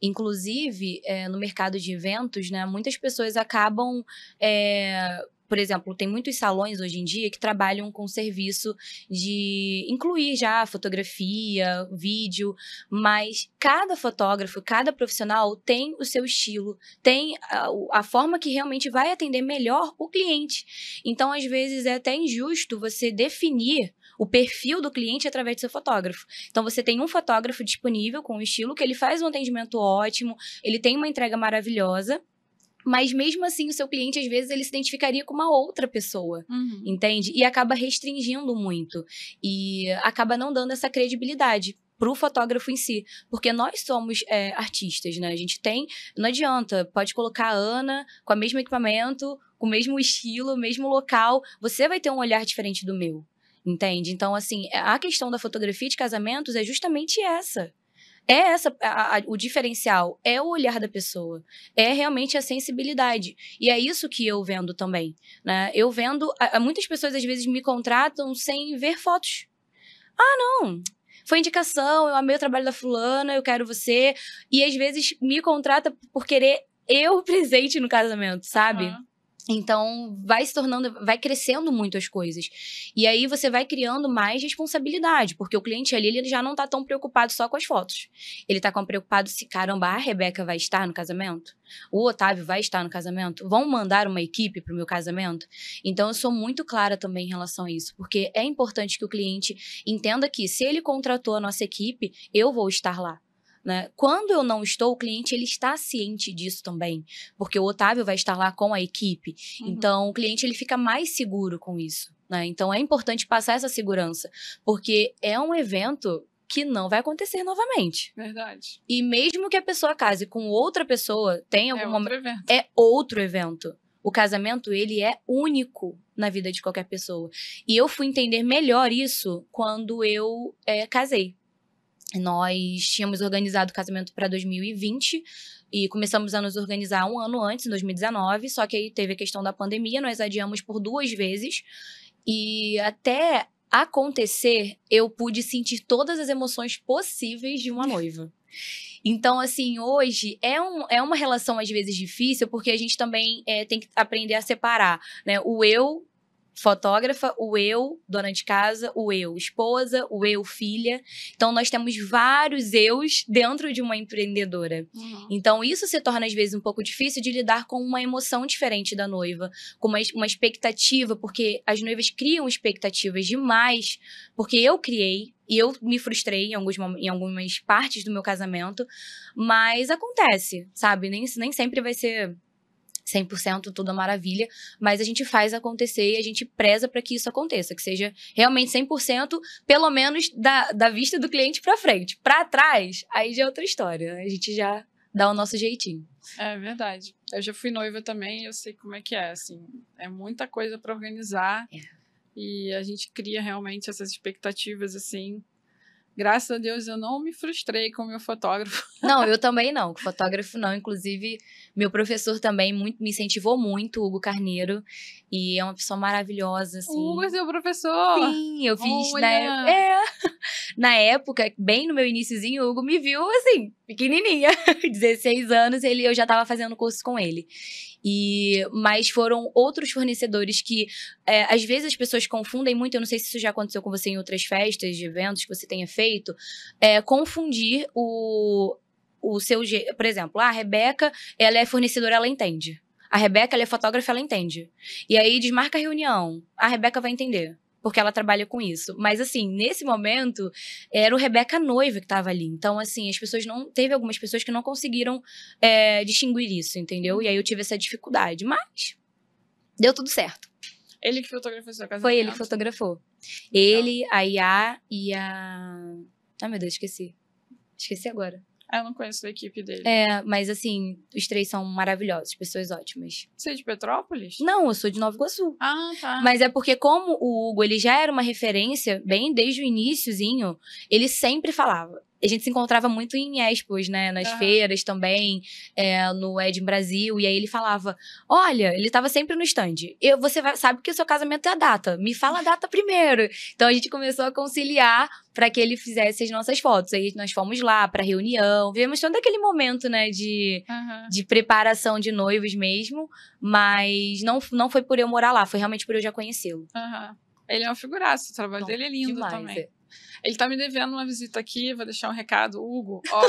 Inclusive, é, no mercado de eventos, né, muitas pessoas acabam é, por exemplo, tem muitos salões hoje em dia que trabalham com serviço de incluir já fotografia, vídeo, mas cada fotógrafo, cada profissional tem o seu estilo, tem a, a forma que realmente vai atender melhor o cliente. Então, às vezes, é até injusto você definir o perfil do cliente através do seu fotógrafo. Então você tem um fotógrafo disponível com um estilo que ele faz um atendimento ótimo, ele tem uma entrega maravilhosa, mas mesmo assim, o seu cliente, às vezes, ele se identificaria com uma outra pessoa, uhum. entende? E acaba restringindo muito. E acaba não dando essa credibilidade para o fotógrafo em si, porque nós somos é, artistas, né? A gente tem, não adianta, pode colocar a Ana com o mesmo equipamento, com o mesmo estilo, mesmo local, você vai ter um olhar diferente do meu, entende? Então, assim, a questão da fotografia de casamentos é justamente essa é essa a, a, o diferencial, é o olhar da pessoa, é realmente a sensibilidade. E é isso que eu vendo também, né? Eu vendo, a, muitas pessoas às vezes me contratam sem ver fotos. Ah, não. Foi indicação, eu amei o trabalho da fulana, eu quero você. E às vezes me contrata por querer eu presente no casamento, sabe? Uhum. Então, vai se tornando, vai crescendo muito as coisas. E aí você vai criando mais responsabilidade, porque o cliente ali ele já não tá tão preocupado só com as fotos. Ele tá preocupado se, caramba, a Rebeca vai estar no casamento? O Otávio vai estar no casamento? Vão mandar uma equipe para o meu casamento? Então, eu sou muito clara também em relação a isso, porque é importante que o cliente entenda que se ele contratou a nossa equipe, eu vou estar lá. Né? Quando eu não estou, o cliente ele está ciente disso também, porque o Otávio vai estar lá com a equipe. Uhum. Então, o cliente ele fica mais seguro com isso. Né? Então, é importante passar essa segurança, porque é um evento que não vai acontecer novamente. Verdade. E mesmo que a pessoa case com outra pessoa, tem algum é outro evento. É outro evento. O casamento, ele é único na vida de qualquer pessoa. E eu fui entender melhor isso quando eu é, casei. Nós tínhamos organizado o casamento para 2020 e começamos a nos organizar um ano antes, em 2019, só que aí teve a questão da pandemia, nós adiamos por duas vezes. E até acontecer, eu pude sentir todas as emoções possíveis de uma noiva. Então, assim, hoje é, um, é uma relação às vezes difícil, porque a gente também é, tem que aprender a separar, né? O eu fotógrafa, o eu, dona de casa, o eu, esposa, o eu, filha. Então, nós temos vários eus dentro de uma empreendedora. Uhum. Então, isso se torna, às vezes, um pouco difícil de lidar com uma emoção diferente da noiva, com uma, uma expectativa, porque as noivas criam expectativas demais, porque eu criei, e eu me frustrei em, alguns, em algumas partes do meu casamento, mas acontece, sabe? Nem, nem sempre vai ser 100% tudo é maravilha, mas a gente faz acontecer e a gente preza para que isso aconteça, que seja realmente 100%, pelo menos da, da vista do cliente para frente. Para trás, aí já é outra história, né? a gente já dá o nosso jeitinho. É verdade. Eu já fui noiva também, eu sei como é que é, assim, é muita coisa para organizar. É. E a gente cria realmente essas expectativas assim, graças a Deus eu não me frustrei com o meu fotógrafo. Não, eu também não, com fotógrafo não. Inclusive, meu professor também muito, me incentivou muito, Hugo Carneiro. E é uma pessoa maravilhosa, assim. Hugo é seu professor? Sim, eu fiz na época. É, na época, bem no meu iníciozinho, o Hugo me viu assim, pequenininha, 16 anos, ele, eu já estava fazendo curso com ele. E, mas foram outros fornecedores que é, às vezes as pessoas confundem muito. Eu não sei se isso já aconteceu com você em outras festas, de eventos que você tenha feito, é, confundir o o seu jeito. Por exemplo, ah, a Rebeca, ela é fornecedora, ela entende. A Rebeca, ela é fotógrafa, ela entende. E aí desmarca a reunião. A Rebeca vai entender. Porque ela trabalha com isso. Mas, assim, nesse momento, era o Rebeca noiva que estava ali. Então, assim, as pessoas não. Teve algumas pessoas que não conseguiram é, distinguir isso, entendeu? E aí eu tive essa dificuldade. Mas. Deu tudo certo. Ele que fotografou sua casa? Foi ele que fotografou. Ele, a Iá e a. Ai, meu Deus, esqueci. Esqueci agora. Ah, eu não conheço a equipe dele. É, mas assim, os três são maravilhosos, pessoas ótimas. Você é de Petrópolis? Não, eu sou de Nova Iguaçu. Ah, tá. Mas é porque como o Hugo, ele já era uma referência, bem desde o iníciozinho, ele sempre falava, a gente se encontrava muito em expos, né? Nas uhum. feiras também, é, no Ed Brasil. E aí ele falava: Olha, ele estava sempre no stand. Eu, você vai, sabe que o seu casamento é a data. Me fala a data primeiro. Então a gente começou a conciliar para que ele fizesse as nossas fotos. Aí nós fomos lá para reunião, vivemos todo aquele momento, né, de, uhum. de preparação de noivos mesmo, mas não, não foi por eu morar lá, foi realmente por eu já conhecê-lo. Uhum. Ele é um figuraço, o trabalho Bom, dele é lindo demais. também. É. Ele tá me devendo uma visita aqui, vou deixar um recado. Hugo, ó.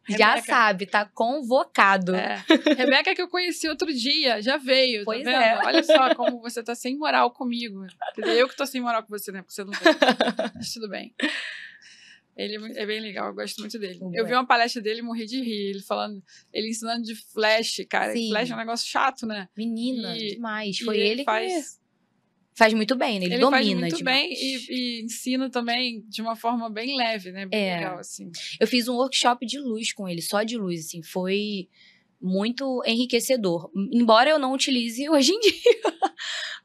já sabe, tá convocado. É. Rebeca que eu conheci outro dia, já veio, tá pois tá É. Olha só como você tá sem moral comigo. Eu que tô sem moral com você, né? Porque você não veio. Mas tudo bem. Ele é, é bem legal, eu gosto muito dele. eu bem. vi uma palestra dele e morri de rir. Ele falando, ele ensinando de flash, cara. Sim. Flash é um negócio chato, né? Menina, e, demais. Foi ele, ele que fez. Faz muito bem, né? Ele, ele domina faz muito demais. bem e, e, ensina também de uma forma bem leve, né? Bem é. legal, assim. Eu fiz um workshop de luz com ele, só de luz, assim. Foi muito enriquecedor. Embora eu não utilize hoje em dia.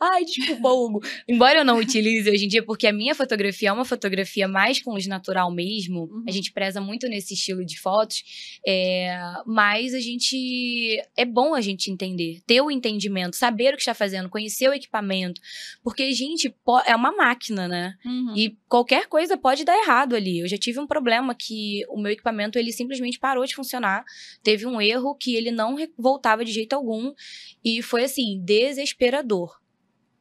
Ai, desculpa, Hugo. Embora eu não utilize hoje em dia, porque a minha fotografia é uma fotografia mais com luz natural mesmo. Uhum. A gente preza muito nesse estilo de fotos. É, mas a gente. É bom a gente entender, ter o entendimento, saber o que está fazendo, conhecer o equipamento. Porque, gente, é uma máquina, né? Uhum. E qualquer coisa pode dar errado ali. Eu já tive um problema que o meu equipamento ele simplesmente parou de funcionar. Teve um erro que ele ele não voltava de jeito algum. E foi assim, desesperador.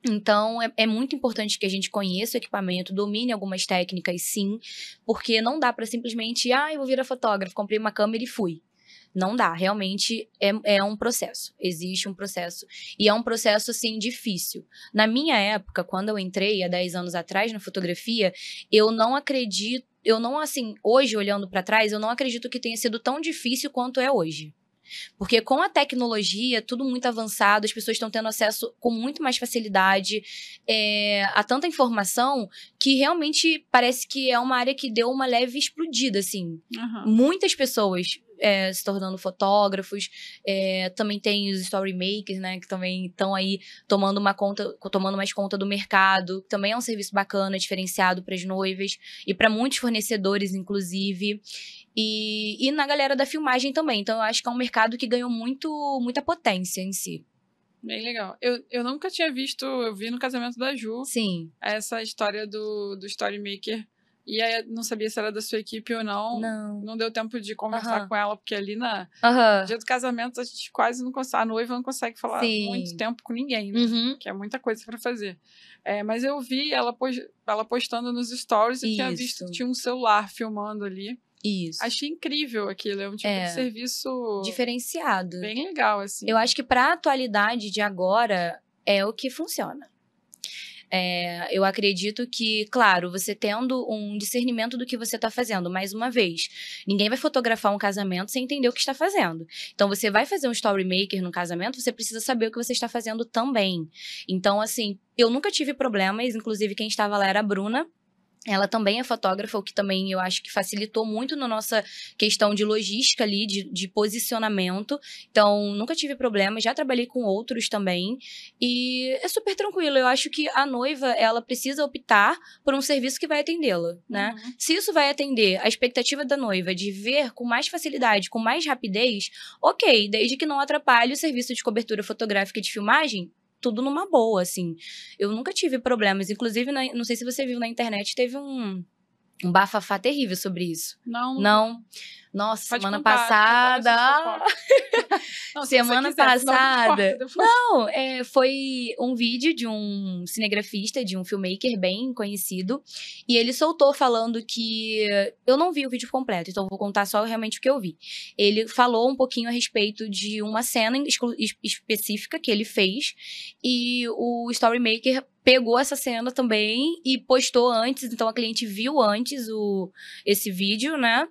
Então, é, é, muito importante que a gente conheça o equipamento, domine algumas técnicas, sim, porque não dá para simplesmente, ah, eu vou virar fotógrafo, comprei uma câmera e fui. Não dá, realmente é, é um processo. Existe um processo. E é um processo, assim, difícil. Na minha época, quando eu entrei, há 10 anos atrás, na fotografia, eu não acredito, eu não, assim, hoje, olhando para trás, eu não acredito que tenha sido tão difícil quanto é hoje. Porque com a tecnologia, tudo muito avançado, as pessoas estão tendo acesso com muito mais facilidade é, a tanta informação que realmente parece que é uma área que deu uma leve explodida, assim. Uhum. Muitas pessoas é, se tornando fotógrafos, é, também tem os story makers, né, que também estão aí tomando uma conta, tomando mais conta do mercado. Também é um serviço bacana, diferenciado para as noivas e para muitos fornecedores, inclusive. E, e na galera da filmagem também. Então, eu acho que é um mercado que ganhou muito, muita potência em si. Bem legal. Eu, eu nunca tinha visto, eu vi no casamento da Ju. Sim. Essa história do, do story maker e aí não sabia se era da sua equipe ou não. Não. Não deu tempo de conversar com ela, porque ali na dia do casamento a gente quase não consegue. A noiva não consegue falar Sim. muito tempo com ninguém, né? uhum. que é muita coisa para fazer. É, mas eu vi ela, post, ela postando nos stories e tinha visto que tinha um celular filmando ali. Isso. Achei incrível aquilo, é um tipo é. de serviço diferenciado. Bem legal assim. Eu acho que para a atualidade de agora é o que funciona. É, eu acredito que, claro, você tendo um discernimento do que você está fazendo, mais uma vez, ninguém vai fotografar um casamento sem entender o que está fazendo. Então, você vai fazer um story maker no casamento, você precisa saber o que você está fazendo também. Então, assim, eu nunca tive problemas, inclusive quem estava lá era a Bruna, ela também é fotógrafa, o que também eu acho que facilitou muito na nossa questão de logística ali, de, de posicionamento. Então, nunca tive problema, já trabalhei com outros também. E é super tranquilo. Eu acho que a noiva, ela precisa optar por um serviço que vai atendê-la, né? Uhum. Se isso vai atender a expectativa da noiva de ver com mais facilidade, com mais rapidez, ok, desde que não atrapalhe o serviço de cobertura fotográfica e de filmagem, tudo numa boa, assim. Eu nunca tive problemas. Inclusive, na, não sei se você viu na internet, teve um um bafafá terrível sobre isso. Não. Não. Nossa, Pode semana contar, passada. não, se semana quiser, passada. Não, não é, foi um vídeo de um cinegrafista, de um filmmaker bem conhecido. E ele soltou falando que. Eu não vi o vídeo completo, então vou contar só realmente o que eu vi. Ele falou um pouquinho a respeito de uma cena específica que ele fez. E o storymaker pegou essa cena também e postou antes, então a cliente viu antes o, esse vídeo, né?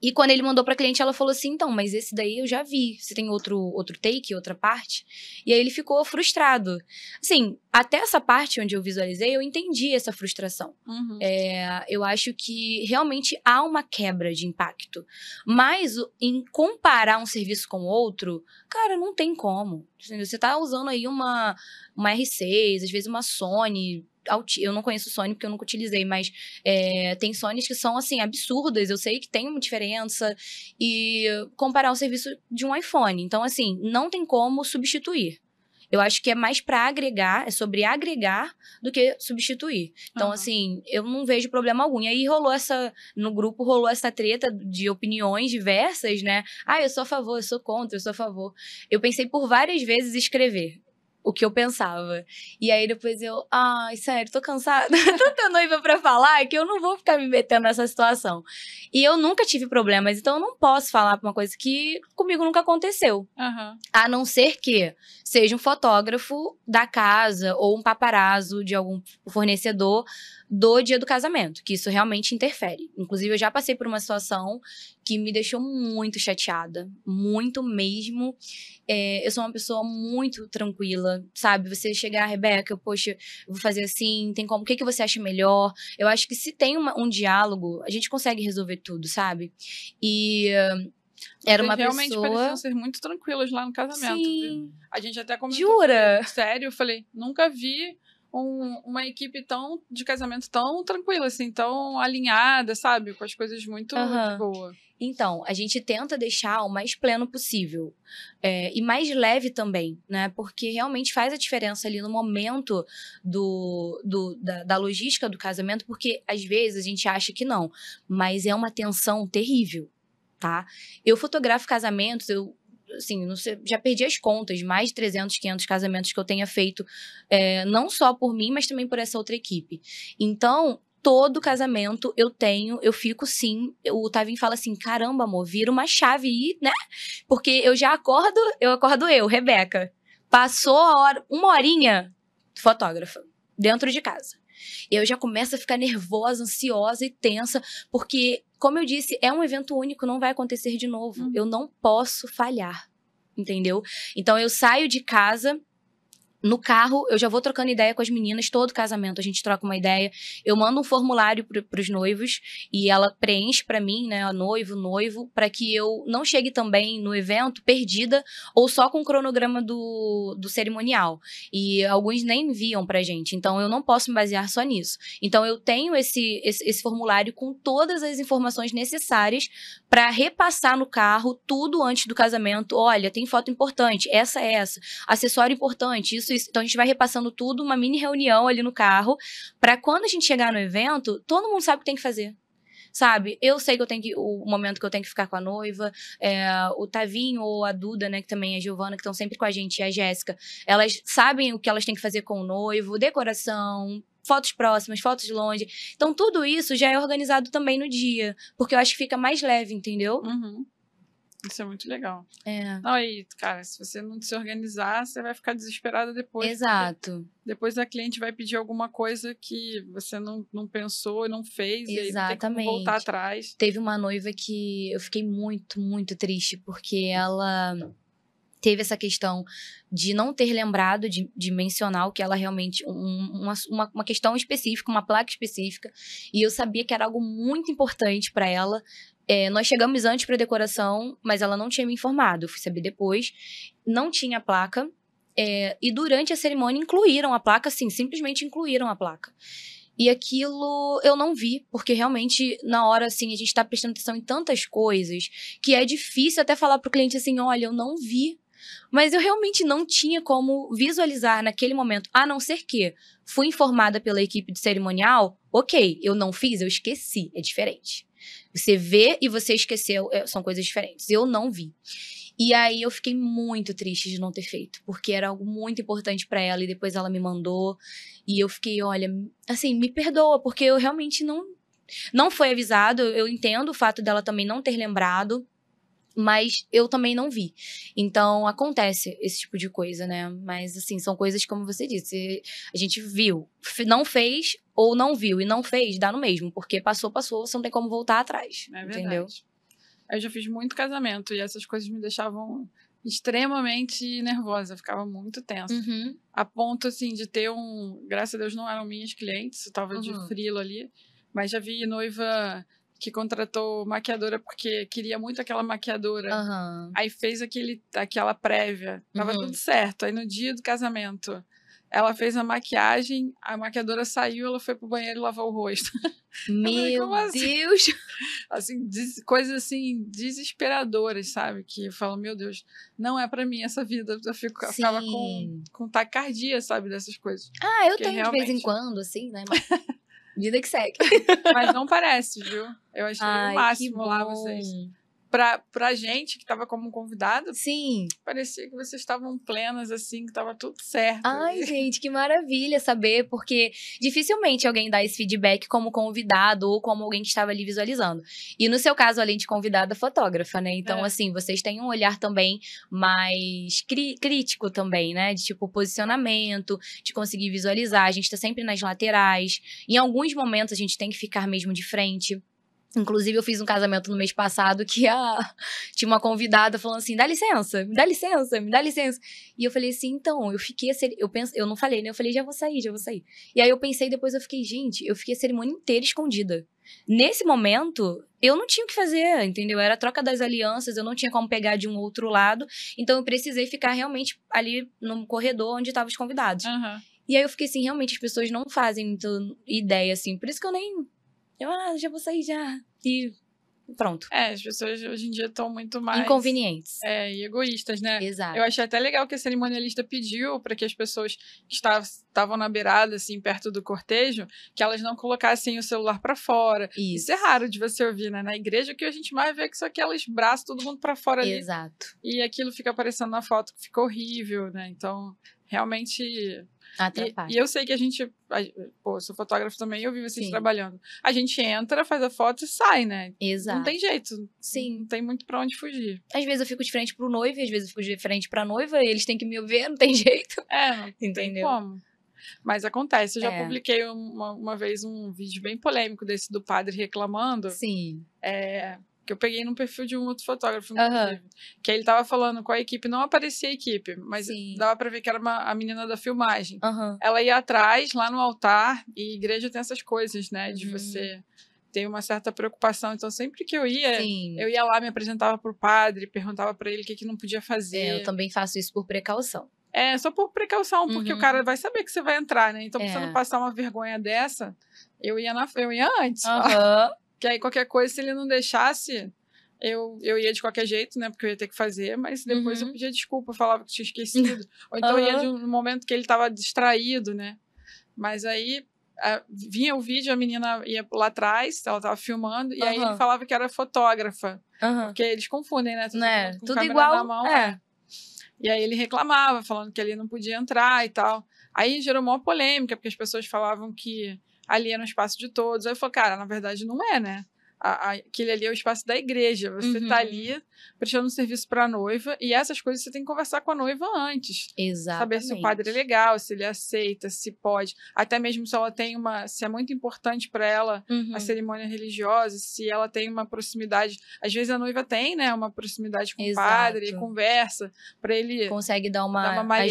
E quando ele mandou pra cliente, ela falou assim: então, mas esse daí eu já vi. Você tem outro, outro take, outra parte? E aí ele ficou frustrado. Assim, até essa parte onde eu visualizei, eu entendi essa frustração. Uhum. É, eu acho que realmente há uma quebra de impacto. Mas em comparar um serviço com outro, cara, não tem como. Você tá usando aí uma, uma R6, às vezes uma Sony eu não conheço Sony porque eu nunca utilizei, mas é, tem Sonys que são assim absurdas. Eu sei que tem uma diferença e comparar o serviço de um iPhone. Então assim, não tem como substituir. Eu acho que é mais para agregar, é sobre agregar do que substituir. Então, uhum. assim, eu não vejo problema algum. E aí rolou essa. No grupo rolou essa treta de opiniões diversas, né? Ah, eu sou a favor, eu sou contra, eu sou a favor. Eu pensei por várias vezes escrever o que eu pensava. E aí depois eu, ai, sério, tô cansada, tanta noiva para falar que eu não vou ficar me metendo nessa situação. E eu nunca tive problemas, então eu não posso falar pra uma coisa que comigo nunca aconteceu. Uhum. A não ser que seja um fotógrafo da casa ou um paparazzo de algum fornecedor do dia do casamento, que isso realmente interfere. Inclusive, eu já passei por uma situação que me deixou muito chateada, muito mesmo. É, eu sou uma pessoa muito tranquila, sabe? Você chegar, Rebeca, poxa, vou fazer assim, tem como, o que, que você acha melhor? Eu acho que se tem uma, um diálogo, a gente consegue resolver tudo, sabe? E era uma realmente pessoa... pareciam ser muito tranquilos lá no casamento. Sim. A gente até comentou. Jura? Sério, eu falei, nunca vi um, uma equipe tão de casamento tão tranquila, assim, tão alinhada, sabe? Com as coisas muito, uhum. muito boas. Então, a gente tenta deixar o mais pleno possível. É, e mais leve também, né? Porque realmente faz a diferença ali no momento do, do da, da, logística do casamento, porque às vezes a gente acha que não, mas é uma tensão terrível tá? Eu fotografo casamentos, eu assim, não sei, já perdi as contas, mais de 300, 500 casamentos que eu tenha feito, é, não só por mim, mas também por essa outra equipe. Então, todo casamento eu tenho, eu fico sim. O Tavim fala assim: caramba, amor, vira uma chave aí, né? Porque eu já acordo, eu acordo eu, Rebeca. Passou hora, uma horinha, fotógrafa, dentro de casa. E eu já começo a ficar nervosa, ansiosa e tensa, porque como eu disse, é um evento único, não vai acontecer de novo. Uhum. Eu não posso falhar, entendeu? Então eu saio de casa no carro, eu já vou trocando ideia com as meninas, todo casamento a gente troca uma ideia. Eu mando um formulário para os noivos e ela preenche para mim, né, a noivo, noivo, para que eu não chegue também no evento perdida ou só com o cronograma do, do cerimonial. E alguns nem enviam pra gente, então eu não posso me basear só nisso. Então eu tenho esse, esse, esse formulário com todas as informações necessárias para repassar no carro tudo antes do casamento. Olha, tem foto importante, essa, é essa, acessório importante, isso, isso. Então a gente vai repassando tudo, uma mini reunião ali no carro, para quando a gente chegar no evento, todo mundo sabe o que tem que fazer sabe? Eu sei que eu tenho que, o momento que eu tenho que ficar com a noiva, é, o Tavinho ou a Duda, né, que também é a Giovana, que estão sempre com a gente, e a Jéssica, elas sabem o que elas têm que fazer com o noivo, decoração, fotos próximas, fotos de longe. Então, tudo isso já é organizado também no dia, porque eu acho que fica mais leve, entendeu? Uhum. Isso é muito legal. É. Não, e, cara, se você não se organizar, você vai ficar desesperada depois. Exato. Depois a cliente vai pedir alguma coisa que você não, não pensou e não fez. Exatamente. E aí voltar atrás. Teve uma noiva que eu fiquei muito, muito triste, porque ela teve essa questão de não ter lembrado de, de mencionar o que ela realmente. Um, uma, uma questão específica, uma placa específica. E eu sabia que era algo muito importante para ela. É, nós chegamos antes para decoração, mas ela não tinha me informado. Eu fui saber depois. Não tinha placa. É, e durante a cerimônia incluíram a placa, sim, simplesmente incluíram a placa. E aquilo eu não vi, porque realmente na hora assim a gente está prestando atenção em tantas coisas que é difícil até falar pro cliente assim, olha, eu não vi mas eu realmente não tinha como visualizar naquele momento, a não ser que fui informada pela equipe de cerimonial, ok, eu não fiz, eu esqueci, é diferente. Você vê e você esqueceu, é, são coisas diferentes. Eu não vi. E aí eu fiquei muito triste de não ter feito, porque era algo muito importante para ela e depois ela me mandou e eu fiquei, olha, assim, me perdoa, porque eu realmente não não foi avisado. Eu entendo o fato dela também não ter lembrado mas eu também não vi. Então acontece esse tipo de coisa, né? Mas assim, são coisas como você disse, a gente viu, não fez ou não viu e não fez, dá no mesmo, porque passou, passou, você não tem como voltar atrás, é entendeu? Eu já fiz muito casamento e essas coisas me deixavam extremamente nervosa, ficava muito tensa. Uhum. A ponto assim de ter um, graças a Deus não eram minhas clientes, eu tava uhum. de frilo ali, mas já vi noiva que contratou maquiadora porque queria muito aquela maquiadora. Uhum. Aí fez aquele, aquela prévia. Tava uhum. tudo certo. Aí no dia do casamento, ela fez a maquiagem, a maquiadora saiu, ela foi pro banheiro e lavou o rosto. Meu falei, assim? Deus! Assim, coisas assim desesperadoras, sabe? Que eu falo, meu Deus, não é para mim essa vida. Eu fico, Sim. ficava com, com taquicardia, sabe? Dessas coisas. Ah, eu Porque tenho realmente... de vez em quando, assim, né? Mas... Vida que segue. Mas não parece, viu? Eu achei Ai, o máximo lá vocês pra, pra gente que tava como convidado. Sim. Parecia que vocês estavam plenas, assim, que tava tudo certo. Ai, gente, que maravilha saber, porque dificilmente alguém dá esse feedback como convidado ou como alguém que estava ali visualizando. E no seu caso, além de convidada, fotógrafa, né? Então, é. assim, vocês têm um olhar também mais cri- crítico também, né? De tipo posicionamento, de conseguir visualizar. A gente tá sempre nas laterais. Em alguns momentos a gente tem que ficar mesmo de frente Inclusive, eu fiz um casamento no mês passado que a... tinha uma convidada falando assim: dá licença, me dá licença, me dá licença. E eu falei assim: então, eu fiquei. Eu, pense... eu não falei, né? Eu falei: já vou sair, já vou sair. E aí eu pensei, depois eu fiquei: gente, eu fiquei a cerimônia inteira escondida. Nesse momento, eu não tinha o que fazer, entendeu? Era a troca das alianças, eu não tinha como pegar de um outro lado. Então, eu precisei ficar realmente ali no corredor onde estavam os convidados. Uhum. E aí eu fiquei assim: realmente, as pessoas não fazem muita ideia assim. Por isso que eu nem eu, ah, já vou sair já. E pronto. É, as pessoas hoje em dia estão muito mais. Inconvenientes. É, e egoístas, né? Exato. Eu achei até legal que a cerimonialista pediu para que as pessoas que estavam na beirada, assim, perto do cortejo, que elas não colocassem o celular para fora. Isso. Isso é raro de você ouvir, né? Na igreja, o que a gente mais vê é que só aquelas braços, todo mundo para fora ali. Exato. E aquilo fica aparecendo na foto, que fica horrível, né? Então, realmente e, e, eu sei que a gente. A, pô, sou fotógrafo também, eu vivo assim Sim. trabalhando. A gente entra, faz a foto e sai, né? Exato. Não tem jeito. Sim. Não tem muito pra onde fugir. Às vezes eu fico de frente pro noivo, e às vezes eu fico de frente pra noiva, e eles têm que me ver, não tem jeito. É, não entendeu? Tem como. Mas acontece, eu já é. publiquei uma, uma, vez um vídeo bem polêmico desse do padre reclamando. Sim. É, que eu peguei num perfil de um outro fotógrafo, uhum. que ele tava falando com a equipe, não aparecia a equipe, mas Sim. dava para ver que era uma, a menina da filmagem. Uhum. Ela ia atrás, lá no altar, e igreja tem essas coisas, né, de uhum. você ter uma certa preocupação, então sempre que eu ia, Sim. eu ia lá, me apresentava pro padre, perguntava para ele o que que não podia fazer. É, eu também faço isso por precaução. É, só por precaução, porque o uhum. cara vai saber que você vai entrar, né? Então, é. pra não passar uma vergonha dessa, eu ia na eu ia antes. Aham. Que aí qualquer coisa, se ele não deixasse, eu, eu ia de qualquer jeito, né? Porque eu ia ter que fazer, mas depois uhum. eu pedia desculpa, falava que tinha esquecido. Ou então uhum. ia de um momento que ele estava distraído, né? Mas aí a, vinha o vídeo, a menina ia lá atrás, ela estava filmando, e uhum. aí ele falava que era fotógrafa. Porque eles confundem, né? Tudo, né, Com Tudo igual. Na mão, é. E aí ele reclamava, falando que ele não podia entrar e tal. Aí gerou uma polêmica, porque as pessoas falavam que ali é no espaço de todos. Aí eu falei, cara, na verdade não é, né? A, a, aquele ali é o espaço da igreja. Você está uhum. ali prestando um serviço para a noiva e essas coisas você tem que conversar com a noiva antes. Exatamente. Saber se o padre é legal, se ele aceita, se pode. Até mesmo se ela tem uma, se é muito importante para ela uhum. a cerimônia religiosa, se ela tem uma proximidade. Às vezes a noiva tem, né, uma proximidade com Exato. o padre, conversa para ele consegue dar uma, dar uma É.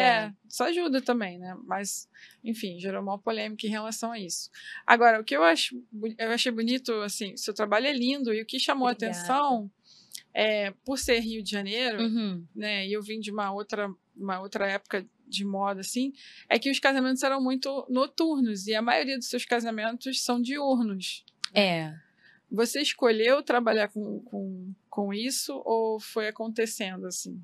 é. Isso ajuda também, né? Mas, enfim, gerou uma polêmica em relação a isso. Agora, o que eu acho, eu achei bonito, assim, seu trabalho é lindo e o que chamou Obrigada. atenção é, por ser Rio de Janeiro, uhum. né? E eu vim de uma outra, uma outra época de moda, assim, é que os casamentos eram muito noturnos e a maioria dos seus casamentos são diurnos. Né? É. Você escolheu trabalhar com, com, com isso ou foi acontecendo assim?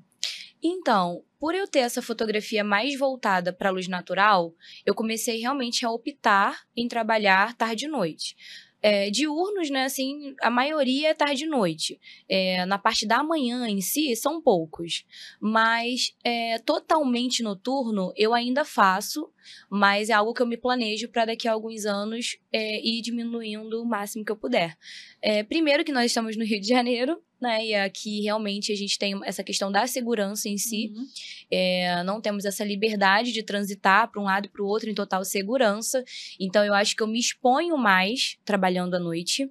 Então, por eu ter essa fotografia mais voltada para a luz natural, eu comecei realmente a optar em trabalhar tarde e noite. É, diurnos, né, assim, a maioria é tarde e noite. É, na parte da manhã em si, são poucos. Mas é, totalmente noturno eu ainda faço, mas é algo que eu me planejo para daqui a alguns anos é, ir diminuindo o máximo que eu puder. É, primeiro que nós estamos no Rio de Janeiro, né? E aqui realmente a gente tem essa questão da segurança em si. Uhum. É, não temos essa liberdade de transitar para um lado e para o outro em total segurança. Então eu acho que eu me exponho mais trabalhando à noite.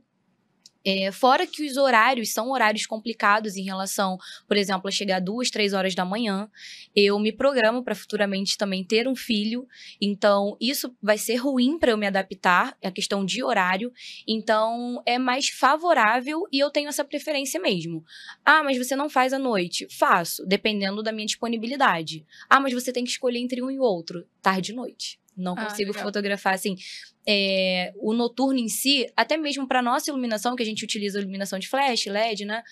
É, fora que os horários são horários complicados em relação, por exemplo, a chegar duas, três horas da manhã. Eu me programo para futuramente também ter um filho, então isso vai ser ruim para eu me adaptar, é a questão de horário. Então é mais favorável e eu tenho essa preferência mesmo. Ah, mas você não faz à noite? Faço, dependendo da minha disponibilidade. Ah, mas você tem que escolher entre um e outro, tarde e noite. Não ah, consigo fotografar assim. É, o noturno em si, até mesmo para nossa iluminação, que a gente utiliza iluminação de flash, LED, né?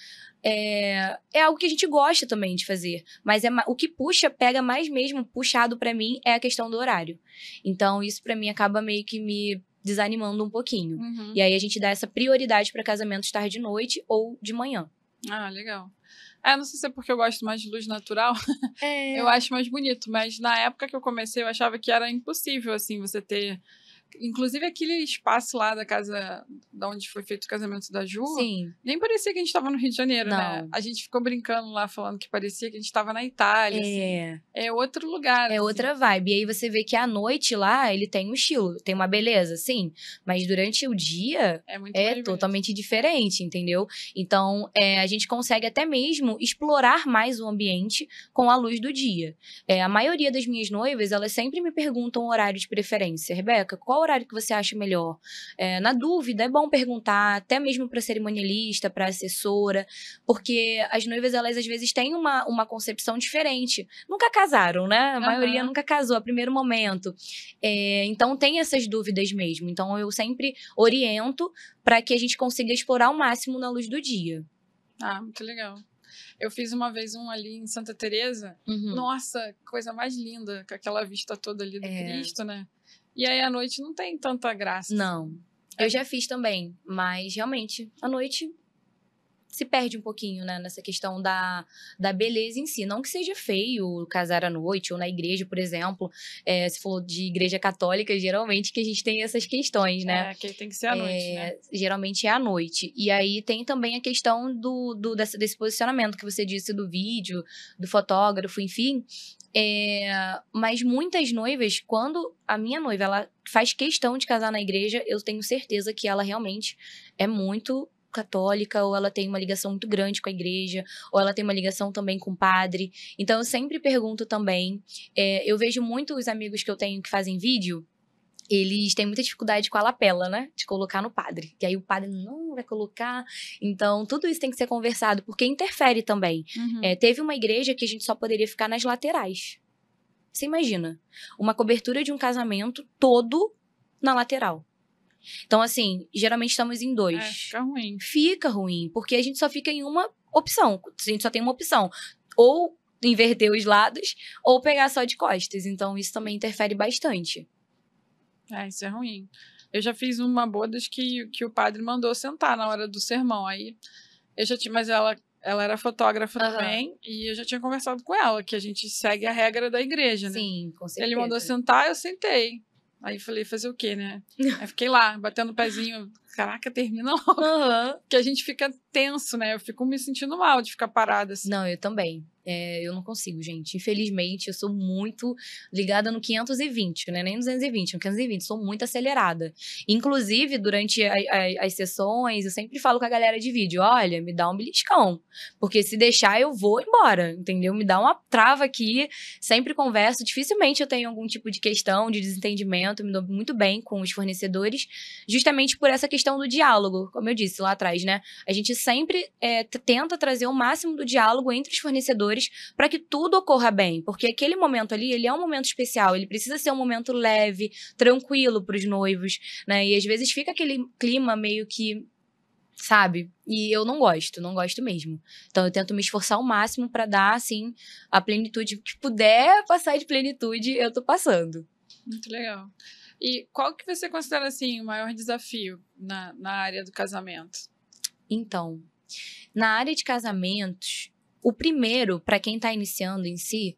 É, é algo que a gente gosta também de fazer. Mas é o que puxa, pega mais mesmo, puxado para mim, é a questão do horário. Então, isso para mim acaba meio que me desanimando um pouquinho. Uhum. E aí a gente dá essa prioridade para casamentos tarde de noite ou de manhã. Ah, legal. É, não sei se é porque eu gosto mais de luz natural. É. eu acho mais bonito, mas na época que eu comecei, eu achava que era impossível, assim, você ter Inclusive, aquele espaço lá da casa, da onde foi feito o casamento da Ju, Sim. nem parecia que a gente estava no Rio de Janeiro, né? Não. né? A gente ficou brincando lá, falando que parecia que a gente estava na Itália. Assim. É. Assim. É outro lugar. É assim. outra vibe. E aí você vê que à noite lá, ele tem um estilo, tem uma beleza, sim. Mas durante o dia, é, é totalmente diferente, entendeu? Então, é, a gente consegue até mesmo explorar mais o ambiente com a luz do dia. É, a maioria das minhas noivas, elas sempre me perguntam o horário de preferência. Rebeca, qual horário que você acha melhor. É, na dúvida, é bom perguntar, até mesmo para cerimonialista, para assessora, porque as noivas, elas às vezes têm uma, uma concepção diferente. Nunca casaram, né? A uhum. maioria nunca casou a primeiro momento. É, então, tem essas dúvidas mesmo. Então, eu sempre oriento para que a gente consiga explorar o máximo na luz do dia. Ah, muito legal. Eu fiz uma vez um ali em Santa Teresa. Uhum. Nossa, coisa mais linda, com aquela vista toda ali do é... Cristo, né? E aí à noite não tem tanta graça. Não. Eu é. já fiz também, mas realmente, à noite se perde um pouquinho né, nessa questão da, da beleza em si. Não que seja feio casar à noite ou na igreja, por exemplo. É, se for de igreja católica, geralmente que a gente tem essas questões, né? É, que tem que ser à noite, é, né? Geralmente é à noite. E aí tem também a questão do, do desse, desse posicionamento que você disse do vídeo, do fotógrafo, enfim. É, mas muitas noivas, quando a minha noiva ela faz questão de casar na igreja, eu tenho certeza que ela realmente é muito católica, ou ela tem uma ligação muito grande com a igreja, ou ela tem uma ligação também com o padre. Então, eu sempre pergunto também. É, eu vejo muito os amigos que eu tenho que fazem vídeo eles têm muita dificuldade com a lapela, né? De colocar no padre. E aí o padre não vai colocar. Então, tudo isso tem que ser conversado, porque interfere também. Uhum. É, teve uma igreja que a gente só poderia ficar nas laterais. Você imagina? Uma cobertura de um casamento todo na lateral. Então, assim, geralmente estamos em dois. É, fica ruim. Fica ruim, porque a gente só fica em uma opção. A gente só tem uma opção. Ou inverter os lados, ou pegar só de costas. Então, isso também interfere bastante. É, isso é ruim. Eu já fiz uma bodas que, que o padre mandou sentar na hora do sermão. Aí eu já tinha, mas ela, ela era fotógrafa uhum. também, e eu já tinha conversado com ela, que a gente segue a regra da igreja, né? Sim, com certeza. Ele mandou sentar, eu sentei. Aí falei, fazer o quê, né? Aí fiquei lá, batendo o pezinho. Caraca, termina logo. Uhum. Que a gente fica tenso, né? Eu fico me sentindo mal de ficar parada assim. Não, eu também. É, eu não consigo, gente. Infelizmente, eu sou muito ligada no 520, né? Nem 220, no 520. Sou muito acelerada. Inclusive, durante a, a, as sessões, eu sempre falo com a galera de vídeo: olha, me dá um beliscão. Porque se deixar, eu vou embora, entendeu? Me dá uma trava aqui. Sempre converso. Dificilmente eu tenho algum tipo de questão, de desentendimento. Me dou muito bem com os fornecedores, justamente por essa questão do diálogo. Como eu disse lá atrás, né? A gente sempre é, tenta trazer o máximo do diálogo entre os fornecedores para que tudo ocorra bem, porque aquele momento ali, ele é um momento especial, ele precisa ser um momento leve, tranquilo para os noivos, né? E às vezes fica aquele clima meio que sabe? E eu não gosto, não gosto mesmo. Então eu tento me esforçar ao máximo para dar assim a plenitude que puder passar de plenitude, eu tô passando. Muito legal. E qual que você considera assim o maior desafio na, na área do casamento? Então, na área de casamentos, o primeiro, para quem está iniciando em si,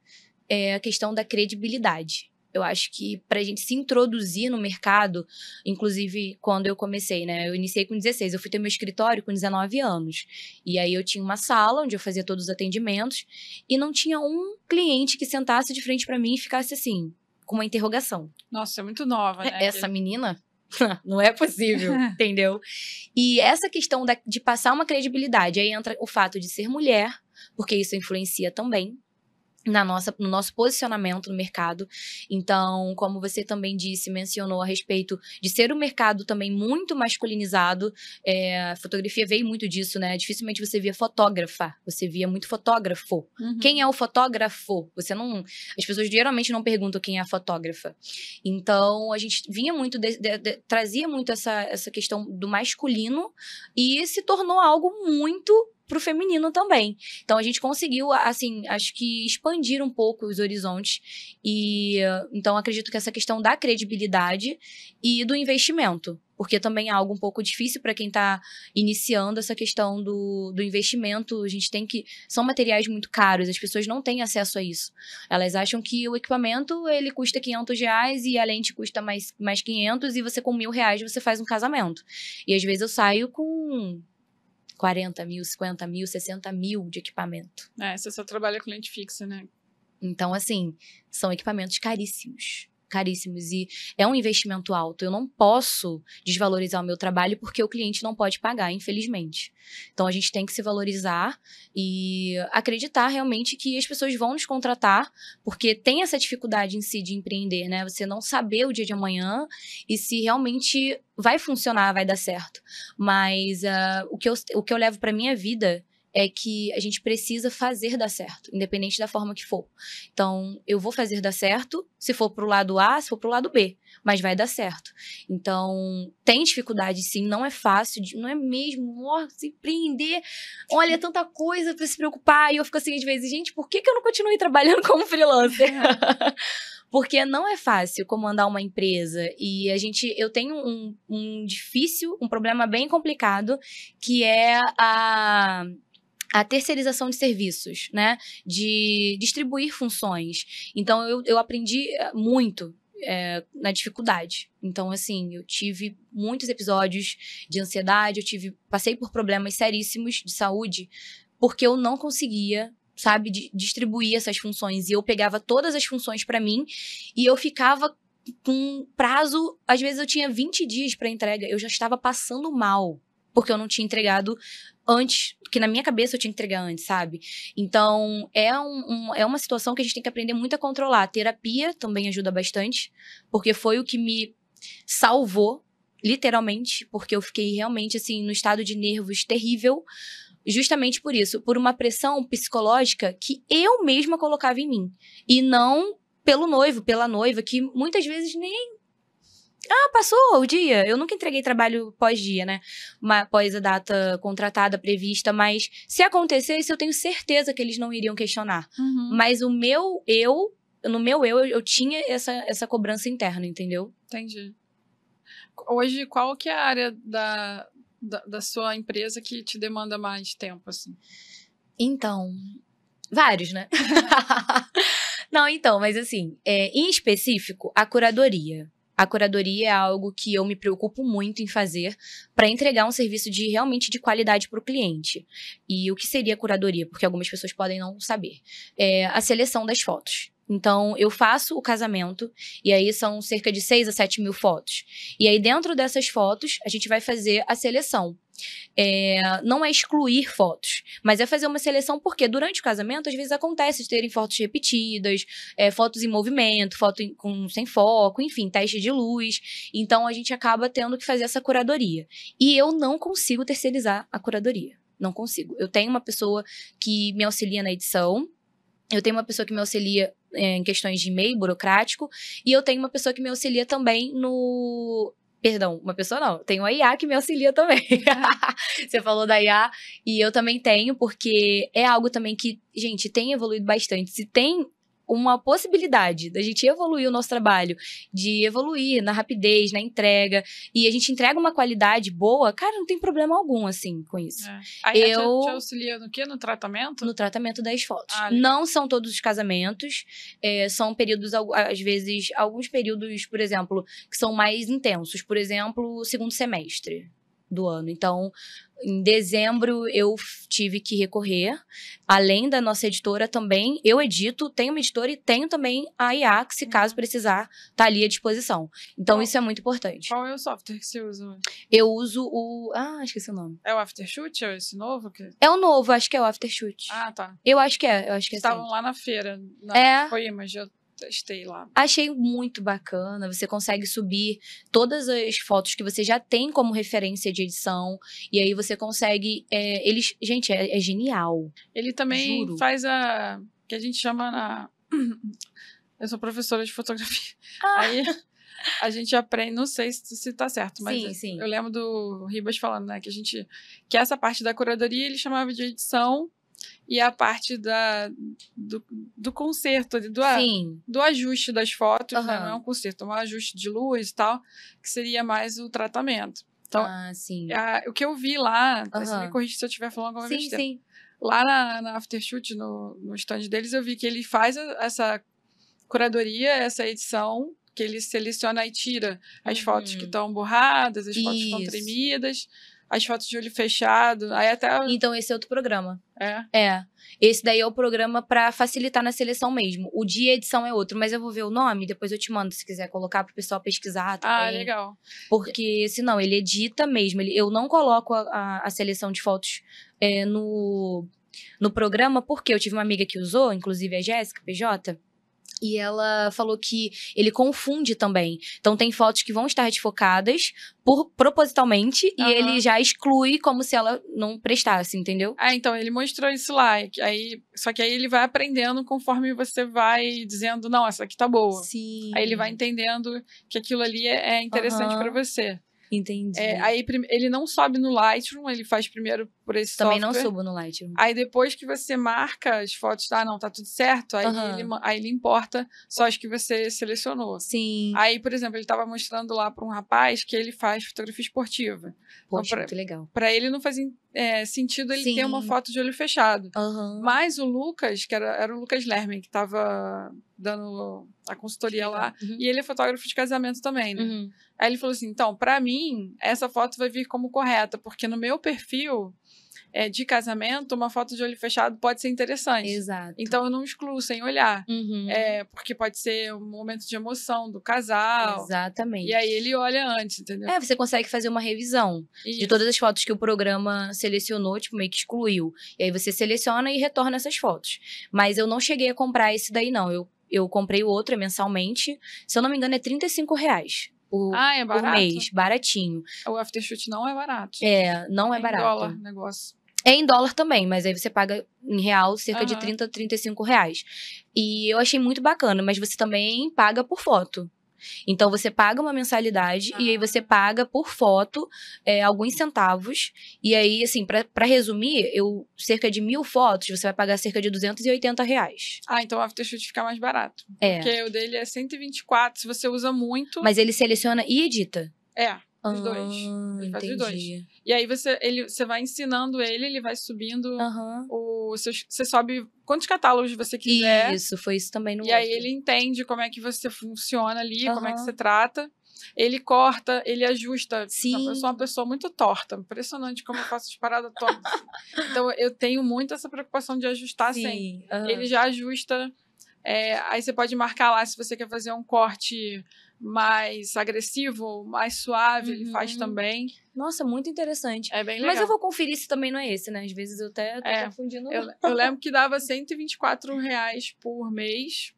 é a questão da credibilidade. Eu acho que para a gente se introduzir no mercado, inclusive quando eu comecei, né? Eu iniciei com 16, eu fui ter meu escritório com 19 anos. E aí eu tinha uma sala onde eu fazia todos os atendimentos e não tinha um cliente que sentasse de frente para mim e ficasse assim, com uma interrogação. Nossa, é muito nova, né? Essa menina não é possível, entendeu? E essa questão da, de passar uma credibilidade, aí entra o fato de ser mulher, porque isso influencia também na nossa, no nosso posicionamento no mercado. Então, como você também disse, mencionou a respeito de ser um mercado também muito masculinizado, é, a fotografia veio muito disso, né? Dificilmente você via fotógrafa, você via muito fotógrafo. Uhum. Quem é o fotógrafo? Você não. As pessoas geralmente não perguntam quem é a fotógrafa. Então, a gente vinha muito, de, de, de, trazia muito essa, essa questão do masculino e se tornou algo muito para o feminino também. Então a gente conseguiu, assim, acho que expandir um pouco os horizontes. E então acredito que essa questão da credibilidade e do investimento. Porque também é algo um pouco difícil para quem está iniciando essa questão do, do investimento. A gente tem que. São materiais muito caros, as pessoas não têm acesso a isso. Elas acham que o equipamento ele custa 500 reais e a lente custa mais, mais 500 e você com mil reais você faz um casamento. E às vezes eu saio com 40 mil, 50 mil, 60 mil de equipamento. É, você só trabalha com lente fixa, né? Então, assim, são equipamentos caríssimos caríssimos e é um investimento alto. Eu não posso desvalorizar o meu trabalho porque o cliente não pode pagar, infelizmente. Então a gente tem que se valorizar e acreditar realmente que as pessoas vão nos contratar, porque tem essa dificuldade em si de empreender, né? Você não saber o dia de amanhã e se realmente vai funcionar, vai dar certo. Mas uh, o, que eu, o que eu levo para minha vida é que a gente precisa fazer dar certo, independente da forma que for. Então, eu vou fazer dar certo, se for pro lado A, se for pro lado B, mas vai dar certo. Então, tem dificuldade sim, não é fácil, não é mesmo, se prender, olha, é tanta coisa para se preocupar, e eu fico assim às vezes, gente, por que, que eu não continuei trabalhando como freelancer? Porque não é fácil comandar uma empresa e a gente, eu tenho um, um difícil, um problema bem complicado, que é a a terceirização de serviços, né? De distribuir funções. Então, eu, eu aprendi eh, muito é, na dificuldade. Então, assim, eu tive muitos episódios de ansiedade, eu tive, passei por problemas seríssimos de saúde, porque eu não conseguia sabe de, distribuir essas funções e eu pegava todas as funções para mim e eu ficava com prazo, às vezes eu tinha 20 dias para entrega, eu já estava passando mal porque eu não tinha entregado antes porque na minha cabeça eu tinha que entregar antes, sabe? Então, é, um, um, é uma situação que a gente tem que aprender muito a controlar. A terapia também ajuda bastante, porque foi o que me salvou, literalmente, porque eu fiquei realmente, assim, no estado de nervos terrível, justamente por isso, por uma pressão psicológica que eu mesma colocava em mim. E não pelo noivo, pela noiva, que muitas vezes nem ah, passou o dia. Eu nunca entreguei trabalho pós-dia, né? Uma, pós a data contratada, prevista, mas se acontecesse, eu tenho certeza que eles não iriam questionar. Uhum. Mas o meu eu, no meu eu, eu, eu tinha essa, essa cobrança interna, entendeu? Entendi. Hoje, qual que é a área da, da, da sua empresa que te demanda mais tempo, assim? Então, vários, né? não, então, mas assim, é, em específico, a curadoria. A curadoria é algo que eu me preocupo muito em fazer para entregar um serviço de realmente de qualidade para o cliente. E o que seria curadoria? Porque algumas pessoas podem não saber. É a seleção das fotos. Então, eu faço o casamento, e aí são cerca de 6 a 7 mil fotos. E aí, dentro dessas fotos, a gente vai fazer a seleção. É, não é excluir fotos, mas é fazer uma seleção, porque durante o casamento, às vezes acontece de terem fotos repetidas, é, fotos em movimento, foto em, com, sem foco, enfim, teste de luz. Então a gente acaba tendo que fazer essa curadoria. E eu não consigo terceirizar a curadoria. Não consigo. Eu tenho uma pessoa que me auxilia na edição, eu tenho uma pessoa que me auxilia é, em questões de e-mail burocrático, e eu tenho uma pessoa que me auxilia também no, Perdão, uma pessoa não. Tem uma IA que me auxilia também. Você falou da IA e eu também tenho, porque é algo também que, gente, tem evoluído bastante. Se tem uma possibilidade da gente evoluir o nosso trabalho, de evoluir na rapidez, na entrega, e a gente entrega uma qualidade boa, cara, não tem problema algum, assim, com isso. É. Aí eu te, te auxilia no quê? No tratamento? No tratamento das fotos. Ah, não são todos os casamentos, é, são períodos, às vezes, alguns períodos, por exemplo, que são mais intensos, por exemplo, o segundo semestre do ano. Então, em dezembro eu tive que recorrer, além da nossa editora também, eu edito, tenho uma editora e tenho também a IA, que se caso precisar, tá ali à disposição. Então Bom, isso é muito importante. Qual é o software que você usa? Eu uso o... Ah, esqueci o nome. É o Aftershoot? É esse novo? Que... É o novo, acho que é o Aftershoot. Ah, tá. Eu acho que é, eu acho que é Estavam assim. lá na feira, na é... Coimas, Testei lá. Achei muito bacana. Você consegue subir todas as fotos que você já tem como referência de edição. E aí você consegue. É, eles, gente, é, é genial. Ele também Juro. faz a. que a gente chama na. Eu sou professora de fotografia. Ah. Aí a gente aprende, não sei se, se tá certo, mas sim, sim. eu lembro do Ribas falando, né, que a gente, que essa parte da curadoria ele chamava de edição e a parte da, do, do conserto, do, do ajuste das fotos, uhum. né? não é um conserto, é um ajuste de luz e tal, que seria mais o tratamento. Então, ah, a, o que eu vi lá, uhum. Assim, você me corrija se eu estiver falando alguma sim, besteira. Sim. Lá na, na Aftershoot, no, no stand deles, eu vi que ele faz a, essa curadoria, essa edição, que ele seleciona e tira as uhum. fotos que estão uhum. borradas, as Isso. fotos que estão tremidas as fotos de olho fechado, aí até... Então esse é outro programa. É? É. Esse daí é o programa para facilitar na seleção mesmo. O dia edição é outro, mas eu vou ver o nome, depois eu te mando se quiser colocar pro pessoal pesquisar ah, também. Ah, legal. Porque senão ele edita mesmo, ele, eu não coloco a, a, a seleção de fotos é, no, no programa, porque eu tive uma amiga que usou, inclusive a Jéssica PJ, e ela falou que ele confunde também. Então tem fotos que vão estar desfocadas por, propositalmente uhum. e ele já exclui como se ela não prestasse, entendeu? Ah, então ele mostrou isso lá. Aí, só que aí ele vai aprendendo conforme você vai dizendo, não, essa aqui tá boa. Sim. Aí ele vai entendendo que aquilo ali é interessante uhum. para você. Entendi. É, aí ele não sobe no Lightroom, ele faz primeiro por esse Também software. Também não subo no Lightroom. Aí depois que você marca as fotos, ah, não, tá tudo certo, aí, uhum. ele, aí ele importa só as que você selecionou. Sim. Aí, por exemplo, ele tava mostrando lá para um rapaz que ele faz fotografia esportiva. Então, Poxa, então, pra, legal. Pra ele não fazia é, sentido ele Sim. ter uma foto de olho fechado. Uhum. Mas o Lucas, que era, era o Lucas Lerman, que estava dando a consultoria lá, uhum. e ele é fotógrafo de casamento também. Né? Uhum. Aí ele falou assim: então, para mim, essa foto vai vir como correta, porque no meu perfil é, de casamento, uma foto de olho fechado pode ser interessante. Exato. Então eu não excluo sem olhar. Uhum. É, porque pode ser um momento de emoção do casal. Exatamente. E aí ele olha antes, entendeu? É, você consegue fazer uma revisão Isso. de todas as fotos que o programa selecionou, tipo, meio que excluiu. E aí você seleciona e retorna essas fotos. Mas eu não cheguei a comprar esse daí, não. Eu eu comprei o outro mensalmente. Se eu não me engano, é 35 reais por, ah, é por mês, baratinho. O aftershoot não é barato. É, não é, é barato. Em dólar negócio. É em dólar também, mas aí você paga em real cerca uhum. de 30, 35 reais. E eu achei muito bacana, mas você também paga por foto. Então você paga uma mensalidade ah. e aí você ah. paga por foto é, alguns centavos. E aí, assim, para resumir, eu cerca de mil fotos, você vai pagar cerca de 280 reais. Ah, então o Aftershoot fica mais barato. É. Porque o dele é 124, se você usa muito. Mas ele seleciona e edita. É. Os ah, dois. Ele faz entendi. os dois. E aí você, ele, você vai ensinando ele, ele vai subindo uhum. o. Seu, você sobe quantos catálogos você quiser. Isso, foi isso também no E outro. aí ele entende como é que você funciona ali, uhum. como é que você trata. Ele corta, ele ajusta. Sim. Eu sou uma pessoa muito torta. Impressionante como eu faço as paradas torta. então, eu tenho muito essa preocupação de ajustar Sim. Uhum. Ele já ajusta. É, aí você pode marcar lá se você quer fazer um corte mais agressivo, mais suave, uhum. ele faz uhum. também. Nossa, muito interessante. É bem legal. Mas eu vou conferir se também não é esse, né? Às vezes eu até tô é, confundindo. Eu, eu, lembro que dava 124 reais por mês.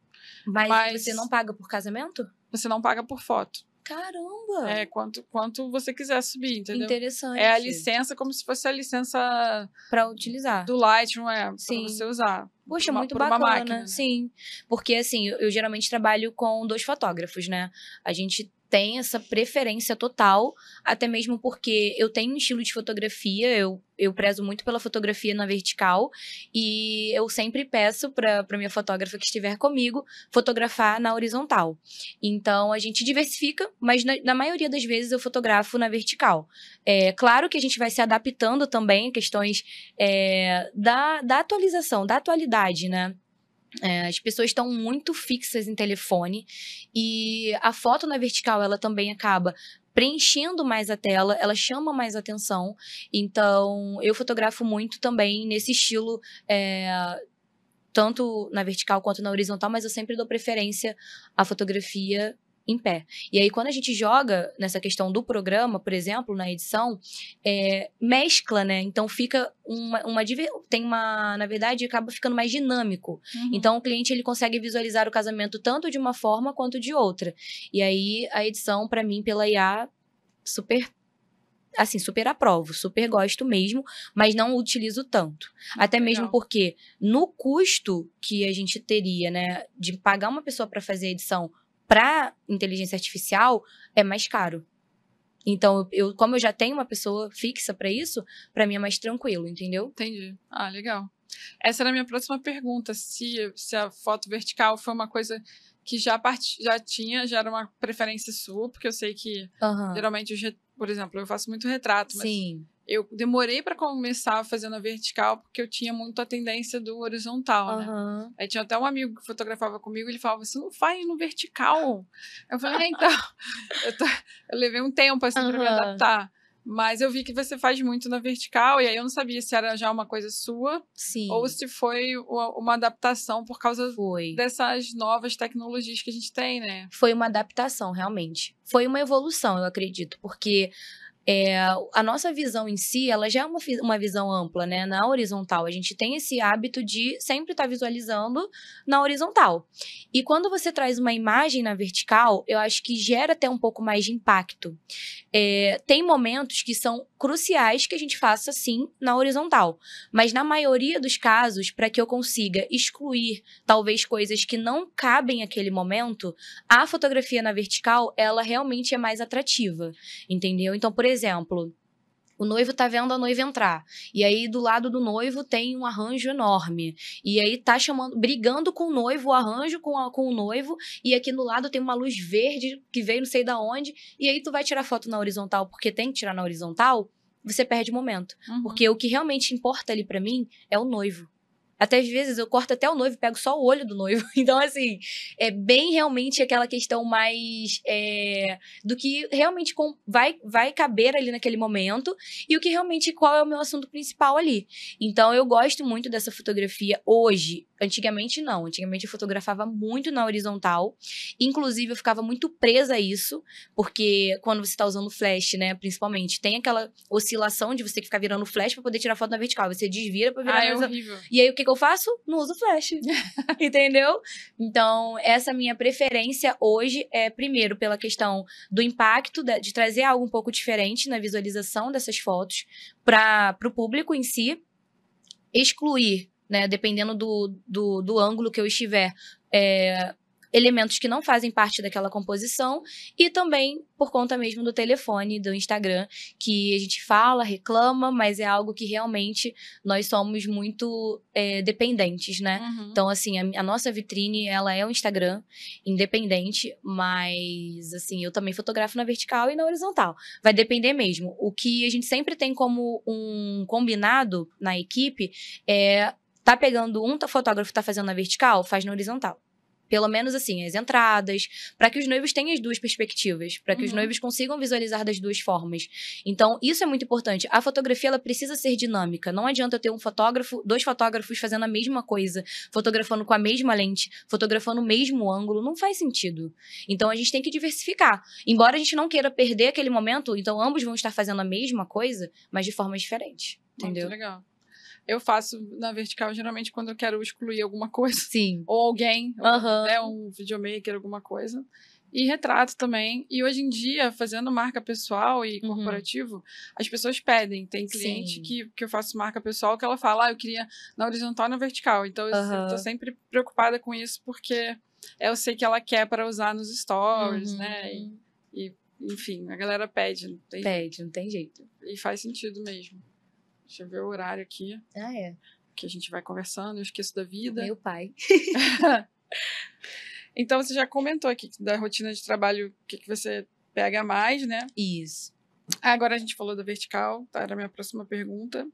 Mas, mas, você não paga por casamento? Você não paga por foto. Caramba! É, quanto, quanto você quiser subir, entendeu? Interessante. É a licença como se fosse a licença... Pra utilizar. Do Lightroom, é. Sim. Pra você usar. Puxa, uma, muito bacana. Máquina, né? Sim. Porque, assim, eu, eu geralmente trabalho com dois fotógrafos, né? A gente tem essa preferência total, até mesmo porque eu tenho um estilo de fotografia, eu, eu prezo muito pela fotografia na vertical, e eu sempre peço para minha fotógrafa que estiver comigo fotografar na horizontal. Então a gente diversifica, mas na, na maioria das vezes eu fotografo na vertical. É claro que a gente vai se adaptando também a questões é, da, da atualização, da atualidade, né? É, as pessoas estão muito fixas em telefone e a foto na vertical ela também acaba preenchendo mais a tela, ela chama mais atenção. Então, eu fotografo muito também nesse estilo. É, tanto na vertical quanto na horizontal, mas eu sempre dou preferência à fotografia em pé. E aí, quando a gente joga nessa questão do programa, por exemplo, na edição, é, mescla, né? Então fica uma, uma. Tem uma. Na verdade, acaba ficando mais dinâmico. Uhum. Então o cliente ele consegue visualizar o casamento tanto de uma forma quanto de outra. E aí, a edição, para mim, pela IA, super assim, super aprovo, super gosto mesmo, mas não utilizo tanto. Muito ah, Até legal. mesmo porque no custo que a gente teria, né, de pagar uma pessoa para fazer a edição para inteligência artificial é mais caro. Então, eu, como eu já tenho uma pessoa fixa para isso, para mim é mais tranquilo, entendeu? Entendi. Ah, legal. Essa era a minha próxima pergunta, se, se a foto vertical foi uma coisa que já, part... já tinha, já era uma preferência sua, porque eu sei que uhum. geralmente, por exemplo, eu faço muito retrato, mas Sim eu demorei para começar fazendo a vertical porque eu tinha muito a tendência do horizontal, uhum. né? Aí tinha até um amigo que fotografava comigo, ele falava assim, não faz no vertical. Eu falei, é, então, eu, tô... eu, levei um tempo assim uhum. para me adaptar. Mas eu vi que você faz muito na vertical, e aí eu não sabia se era já uma coisa sua Sim. ou se foi uma adaptação por causa foi. dessas novas tecnologias que a gente tem, né? Foi uma adaptação, realmente. Foi uma evolução, eu acredito, porque é, a nossa visão em si, ela já é uma, uma visão ampla, né? Na horizontal, a gente tem esse hábito de sempre estar tá visualizando na horizontal. E quando você traz uma imagem na vertical, eu acho que gera até um pouco mais de impacto. É, tem momentos que são cruciais que a gente faça sim na horizontal. Mas na maioria dos casos, para que eu consiga excluir talvez coisas que não cabem naquele momento, a fotografia na vertical, ela realmente é mais atrativa, entendeu? Então, por exemplo, o noivo tá vendo a noiva entrar. E aí, do lado do noivo, tem um arranjo enorme. E aí tá chamando, brigando com o noivo, o arranjo com, a, com o noivo. E aqui no lado tem uma luz verde que veio não sei da onde. E aí tu vai tirar foto na horizontal porque tem que tirar na horizontal. Você perde o momento. Uhum. Porque o que realmente importa ali para mim é o noivo. Até às vezes eu corto até o noivo, pego só o olho do noivo. Então, assim, é bem realmente aquela questão mais é, do que realmente com, vai, vai caber ali naquele momento e o que realmente qual é o meu assunto principal ali. Então, eu gosto muito dessa fotografia hoje. Antigamente não. Antigamente eu fotografava muito na horizontal. Inclusive eu ficava muito presa a isso, porque quando você está usando flash, né, principalmente, tem aquela oscilação de você ficar virando flash para poder tirar foto na vertical. Você desvira para virar. Ah, é horrível. E aí o que, que eu faço? Não uso flash. Entendeu? Então, essa minha preferência hoje é primeiro pela questão do impacto de trazer algo um pouco diferente na visualização dessas fotos para o público em si excluir né? Dependendo do, do, do ângulo que eu estiver. É, elementos que não fazem parte daquela composição e também por conta mesmo do telefone, do Instagram, que a gente fala, reclama, mas é algo que realmente nós somos muito é, dependentes, né? Uhum. Então, assim, a, a, nossa vitrine, ela é o um Instagram independente, mas, assim, eu também fotografo na vertical e na horizontal. Vai depender mesmo. O que a gente sempre tem como um combinado na equipe é Tá pegando um fotógrafo tá fazendo na vertical, faz na horizontal. Pelo menos assim, as entradas, para que os noivos tenham as duas perspectivas, para que uhum. os noivos consigam visualizar das duas formas. Então, isso é muito importante. A fotografia ela precisa ser dinâmica. Não adianta eu ter um fotógrafo, dois fotógrafos fazendo a mesma coisa, fotografando com a mesma lente, fotografando o mesmo ângulo, não faz sentido. Então, a gente tem que diversificar. Embora a gente não queira perder aquele momento, então ambos vão estar fazendo a mesma coisa, mas de forma diferente, entendeu? Muito legal. Eu faço na vertical geralmente quando eu quero excluir alguma coisa. Sim. Ou alguém, uhum. ou, né, um videomaker, alguma coisa. E retrato também. E hoje em dia, fazendo marca pessoal e uhum. corporativo, as pessoas pedem. Tem cliente que, que eu faço marca pessoal que ela fala, ah, eu queria na horizontal e na vertical. Então eu tô sempre preocupada com isso porque eu sei que ela quer para usar nos stories, uhum. né? E, e, enfim, a galera pede. Não tem pede, jeito. não tem jeito. E faz sentido mesmo. Deixa eu ver o horário aqui. Ah, é. Que a gente vai conversando, eu esqueço da vida. Meu pai. então, você já comentou aqui da rotina de trabalho, o que, que você pega mais, né? Isso. Agora a gente falou da vertical, tá? Era a minha próxima pergunta.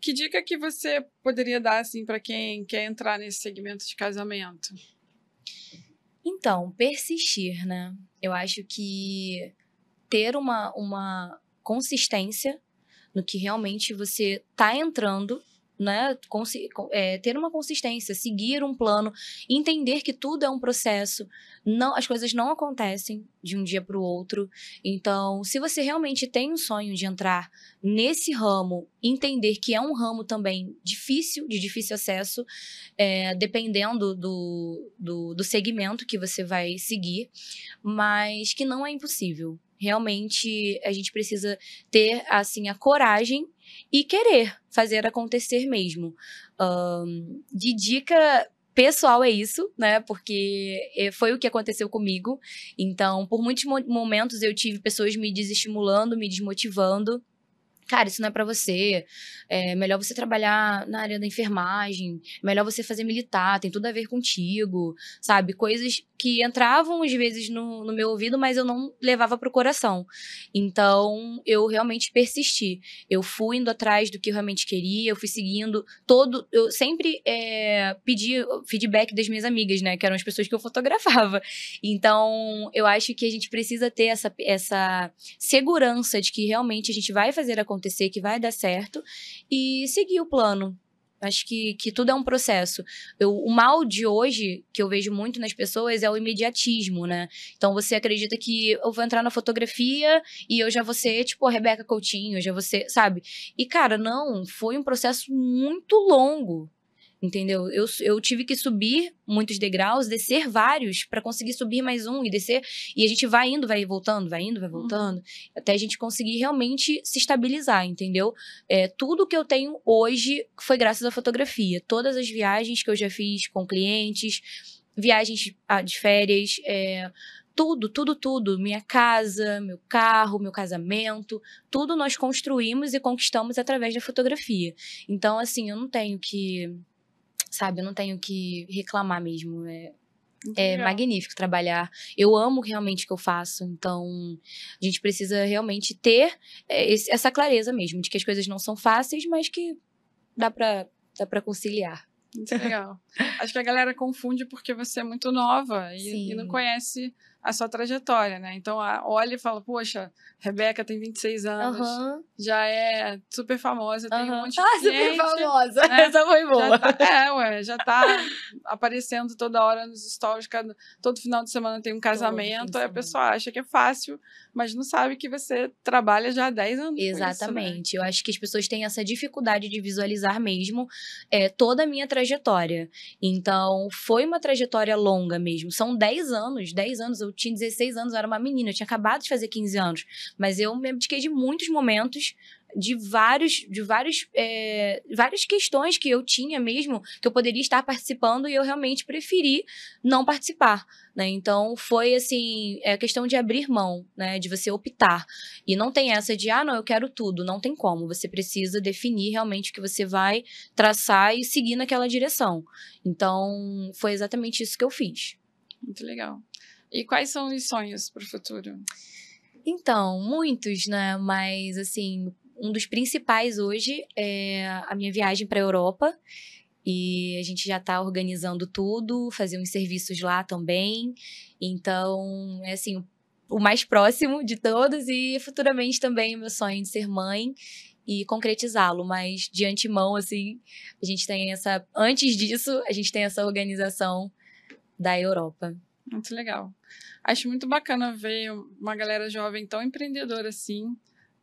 Que dica que você poderia dar, assim, para quem quer entrar nesse segmento de casamento? Então, persistir, né? Eu acho que ter uma, uma consistência no que realmente você está entrando né, é, ter uma consistência, seguir um plano, entender que tudo é um processo, não, as coisas não acontecem de um dia para o outro. Então, se você realmente tem um sonho de entrar nesse ramo, entender que é um ramo também difícil, de difícil acesso, é, dependendo do, do, do segmento que você vai seguir, mas que não é impossível. Realmente a gente precisa ter assim a coragem e querer fazer acontecer mesmo. Um, de dica pessoal é isso, né? Porque eh, foi o que aconteceu comigo. Então, por muitos momentos eu tive pessoas me desestimulando, me desmotivando. Cara, isso não é para você. É melhor você trabalhar na área da enfermagem. melhor você fazer militar. Tem tudo a ver contigo, sabe? Coisas que entravam às vezes no, no, meu ouvido, mas eu não levava para o coração. Então eu realmente persisti. Eu fui indo atrás do que eu realmente queria, eu fui seguindo todo. Eu sempre é, pedi feedback das minhas amigas, né? Que eram as pessoas que eu fotografava. Então eu acho que a gente precisa ter essa, essa segurança de que realmente a gente vai fazer acontecer, que vai dar certo e seguir o plano. Acho que, que tudo é um processo. Eu, o mal de hoje, que eu vejo muito nas pessoas, é o imediatismo, né? Então você acredita que eu vou entrar na fotografia e eu já vou ser, tipo, a Rebeca Coutinho, já você, sabe? E, cara, não, foi um processo muito longo, entendeu? Eu, eu tive que subir muitos degraus, descer vários para conseguir subir mais um e descer. E a gente vai indo, vai voltando, vai indo, vai uhum. voltando, uhum. até a gente conseguir realmente se estabilizar, entendeu? É, tudo que eu tenho hoje foi graças à fotografia. Todas as viagens que eu já fiz com clientes, viagens ah, de férias, é, tudo, tudo, tudo. Minha casa, meu carro, meu casamento, tudo nós construímos e conquistamos através da fotografia. Então, assim, eu não tenho que sabe? Eu não tenho que reclamar mesmo. É, é, é magnífico trabalhar. Eu amo realmente o que eu faço. Então, a gente precisa realmente ter é, esse, essa clareza mesmo, de que as coisas não são fáceis, mas que dá para dá conciliar. Muito é legal. Acho que a galera confunde porque você é muito nova e, e não conhece a sua trajetória, né? Então olha e fala, poxa, Rebeca tem 26 anos, uhum. já é super famosa, uhum. tem um monte ah, de Ah, cliente, super famosa, né? essa foi tá, boa. Já tá, é, ué, já tá aparecendo toda hora nos stories, cada, todo final de semana tem um casamento, aí a pessoa acha que é fácil, mas não sabe que você trabalha já há 10 anos. Exatamente, isso, né? eu acho que as pessoas têm essa dificuldade de visualizar mesmo é, toda a minha trajetória. Então, foi uma trajetória longa mesmo. São 10 anos, 10 anos. Eu tinha 16 anos, eu era uma menina, eu tinha acabado de fazer 15 anos. Mas eu me abdiquei de muitos momentos de vários, de vários, é, várias questões que eu tinha mesmo, que eu poderia estar participando e eu realmente preferi não participar, né? Então, foi assim, é questão de abrir mão, né? De você optar. E não tem essa de, ah, não, eu quero tudo. Não tem como. Você precisa definir realmente o que você vai traçar e seguir naquela direção. Então, foi exatamente isso que eu fiz. Muito legal. E quais são os sonhos para o futuro? Então, muitos, né? Mas, assim, um dos principais hoje é a minha viagem para a Europa. E a gente já está organizando tudo, fazer uns serviços lá também. Então, é assim, o mais próximo de todos e futuramente também o meu sonho de ser mãe e concretizá-lo, mas de antemão, assim, a gente tem essa. Antes disso, a gente tem essa organização da Europa. Muito legal. Acho muito bacana ver uma galera jovem tão empreendedora assim.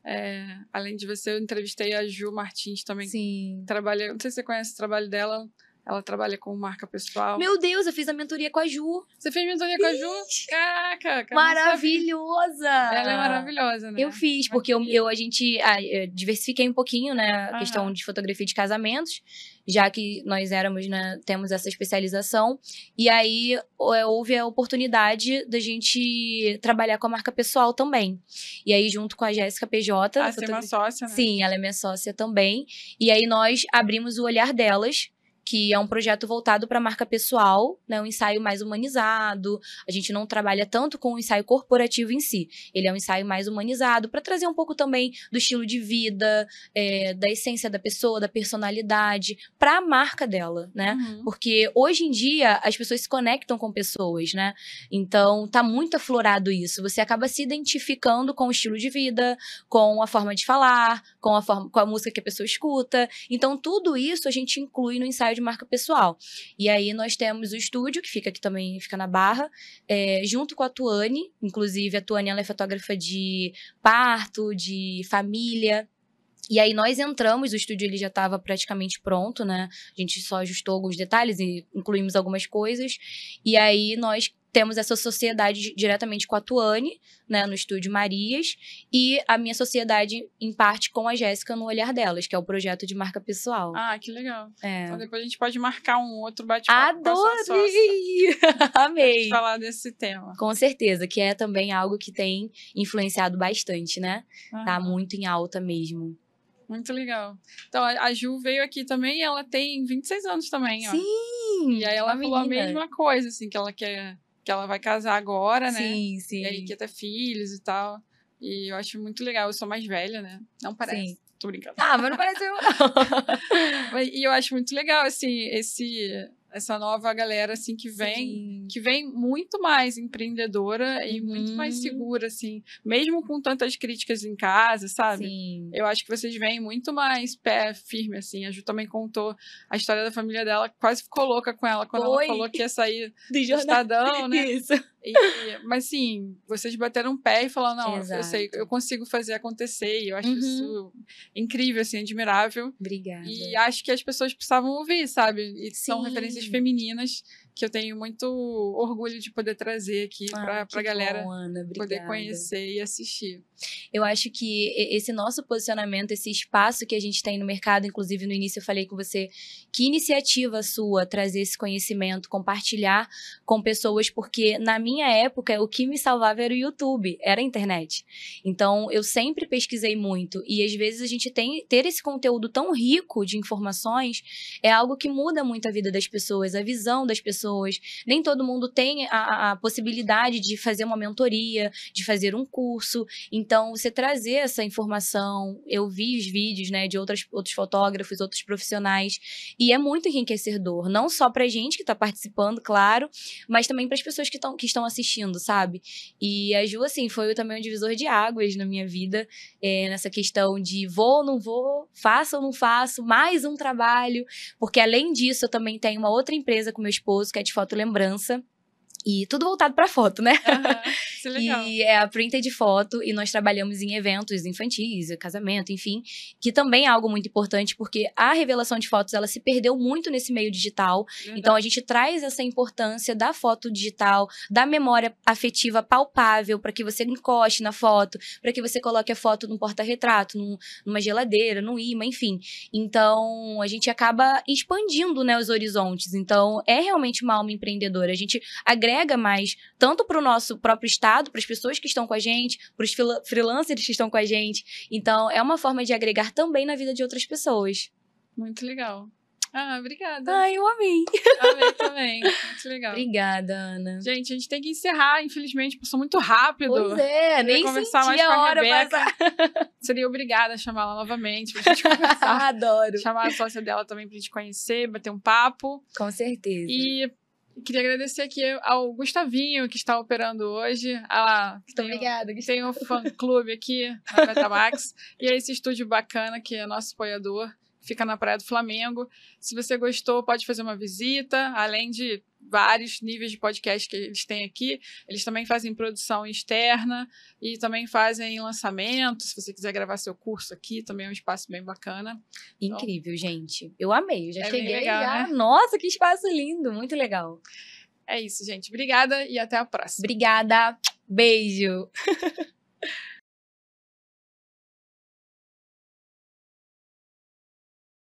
É, além de você, eu entrevistei a Ju Martins também. Sim. Trabalha, não sei se você conhece o trabalho dela. Ela trabalha com marca pessoal. Meu Deus, eu fiz a mentoria com a Ju. Você fez mentoria Ixi. com a Ju? Caraca! Cara, maravilhosa! Ela é maravilhosa, né? Eu fiz, porque eu, eu a gente ah, eu diversifiquei um pouquinho, né? A questão de fotografia de casamentos já que nós éramos, né, temos essa especialização. E aí é, houve a oportunidade da gente trabalhar com a marca pessoal também. E aí, junto com a Jéssica PJ. Ah, você é uma sócia, né? Sim, ela é minha sócia também. E aí nós abrimos o olhar delas que é um projeto voltado para a marca pessoal, né, um ensaio mais humanizado. A gente não trabalha tanto com o ensaio corporativo em si. Ele é um ensaio mais humanizado para trazer um pouco também do estilo de vida, é, da essência da pessoa, da personalidade, para a marca dela, né? Uhum. Porque hoje em dia as pessoas se conectam com pessoas, né? Então tá muito aflorado isso. Você acaba se identificando com o estilo de vida, com a forma de falar, com a forma, com a música que a pessoa escuta. Então tudo isso a gente inclui no ensaio de de marca pessoal. E aí nós temos o estúdio, que fica aqui também, fica na Barra, é, junto com a Tuane. Inclusive, a Tuane ela é fotógrafa de parto, de família. E aí nós entramos, o estúdio ele já estava praticamente pronto, né? A gente só ajustou alguns detalhes e incluímos algumas coisas. E aí nós temos essa sociedade diretamente com a Tuane, né, no estúdio Marias, e a minha sociedade, em parte, com a Jéssica no Olhar Delas, que é o projeto de marca pessoal. Ah, que legal. É. Então depois a gente pode marcar um outro bate-papo. Adorei! Amei! Pra falar desse tema. Com certeza, que é também algo que tem influenciado bastante, né? Tá muito em alta mesmo. Muito legal. Então, a Ju veio aqui também e ela tem 26 anos também, ó. Sim! E aí ela falou a mesma coisa, assim, que ela quer que ela vai casar agora, né? Sim, sim. E aí quer ter filhos e tal. E eu acho muito legal. Eu sou mais velha, né? Não parece. Sim. Tô brincando. Ah, mas não parece eu, e eu acho muito legal, assim, esse essa nova galera assim que vem, Sim. que vem muito mais empreendedora uhum. e muito mais segura assim, mesmo com tantas críticas em casa, sabe? Sim. Eu acho que vocês vêm muito mais pé firme assim. A Ju também contou a história da família dela, quase ficou louca com ela quando Oi. ela falou que ia sair do, do Estadão, né? Isso. E, mas assim, vocês bateram um pé e falaram, não, Exato. eu sei, eu consigo fazer acontecer, e eu acho uhum. isso incrível, assim, admirável. Obrigada. E acho que as pessoas precisavam ouvir, sabe? E Sim. são referências femininas que eu tenho muito orgulho de poder trazer aqui ah, para a galera bom, Ana, poder conhecer e assistir. Eu acho que esse nosso posicionamento, esse espaço que a gente tem no mercado, inclusive no início eu falei com você, que iniciativa sua trazer esse conhecimento, compartilhar com pessoas, porque na minha época o que me salvava era o YouTube, era a internet. Então eu sempre pesquisei muito e às vezes a gente tem ter esse conteúdo tão rico de informações é algo que muda muito a vida das pessoas, a visão das pessoas. Nem todo mundo tem a, a possibilidade de fazer uma mentoria, de fazer um curso. Então, então, você trazer essa informação, eu vi os vídeos, né, de outras, outros fotógrafos, outros profissionais, e é muito enriquecedor, não só para a gente que está participando, claro, mas também para as pessoas que, tão, que estão assistindo, sabe? E a Ju, assim, foi também um divisor de águas na minha vida, é, nessa questão de vou ou não vou, faço ou não faço, mais um trabalho, porque além disso, eu também tenho uma outra empresa com meu esposo, que é de foto lembrança. E tudo voltado para foto, né? Uhum, legal. e é a printa de foto e nós trabalhamos em eventos infantis, casamento, enfim, que também é algo muito importante porque a revelação de fotos ela se perdeu muito nesse meio digital. Então, Verdade. Então a gente traz essa importância da foto digital, da memória afetiva palpável para que você encoste na foto, para que você coloque a foto num porta-retrato, num, numa geladeira, num imã, enfim. Então a gente acaba expandindo, né, os horizontes. Então é realmente uma alma empreendedora. A gente agrega agrega mais, tanto para o nosso próprio estado, para as pessoas que estão com a gente, para os freelancers que estão com a gente. Então, é uma forma de agregar também na vida de outras pessoas. Muito legal. Ah, obrigada. Ai, eu amei. Amei também. Muito legal. Obrigada, Ana. Gente, a gente tem que encerrar, infelizmente, passou muito rápido. Pois é, nem conversar senti mais a, a hora passar. Seria obrigada a chamá-la novamente pra gente conversar. Adoro. Chamar a sócia dela também pra gente conhecer, bater um papo. Com certeza. E Queria agradecer aqui ao Gustavinho, que está operando hoje. Ah, Muito obrigada, Gustavo. Tem um fã-clube aqui na Betamax. e é esse estúdio bacana que é nosso apoiador. Fica na Praia do Flamengo. Se você gostou, pode fazer uma visita. Além de vários níveis de podcast que eles têm aqui. Eles também fazem produção externa e também fazem lançamento. Se você quiser gravar seu curso aqui, também é um espaço bem bacana. Então, Incrível, então, gente. Eu amei. Eu já é cheguei legal, já. Né? Nossa, que espaço lindo, muito legal. É isso, gente. Obrigada e até a próxima. Obrigada. Beijo.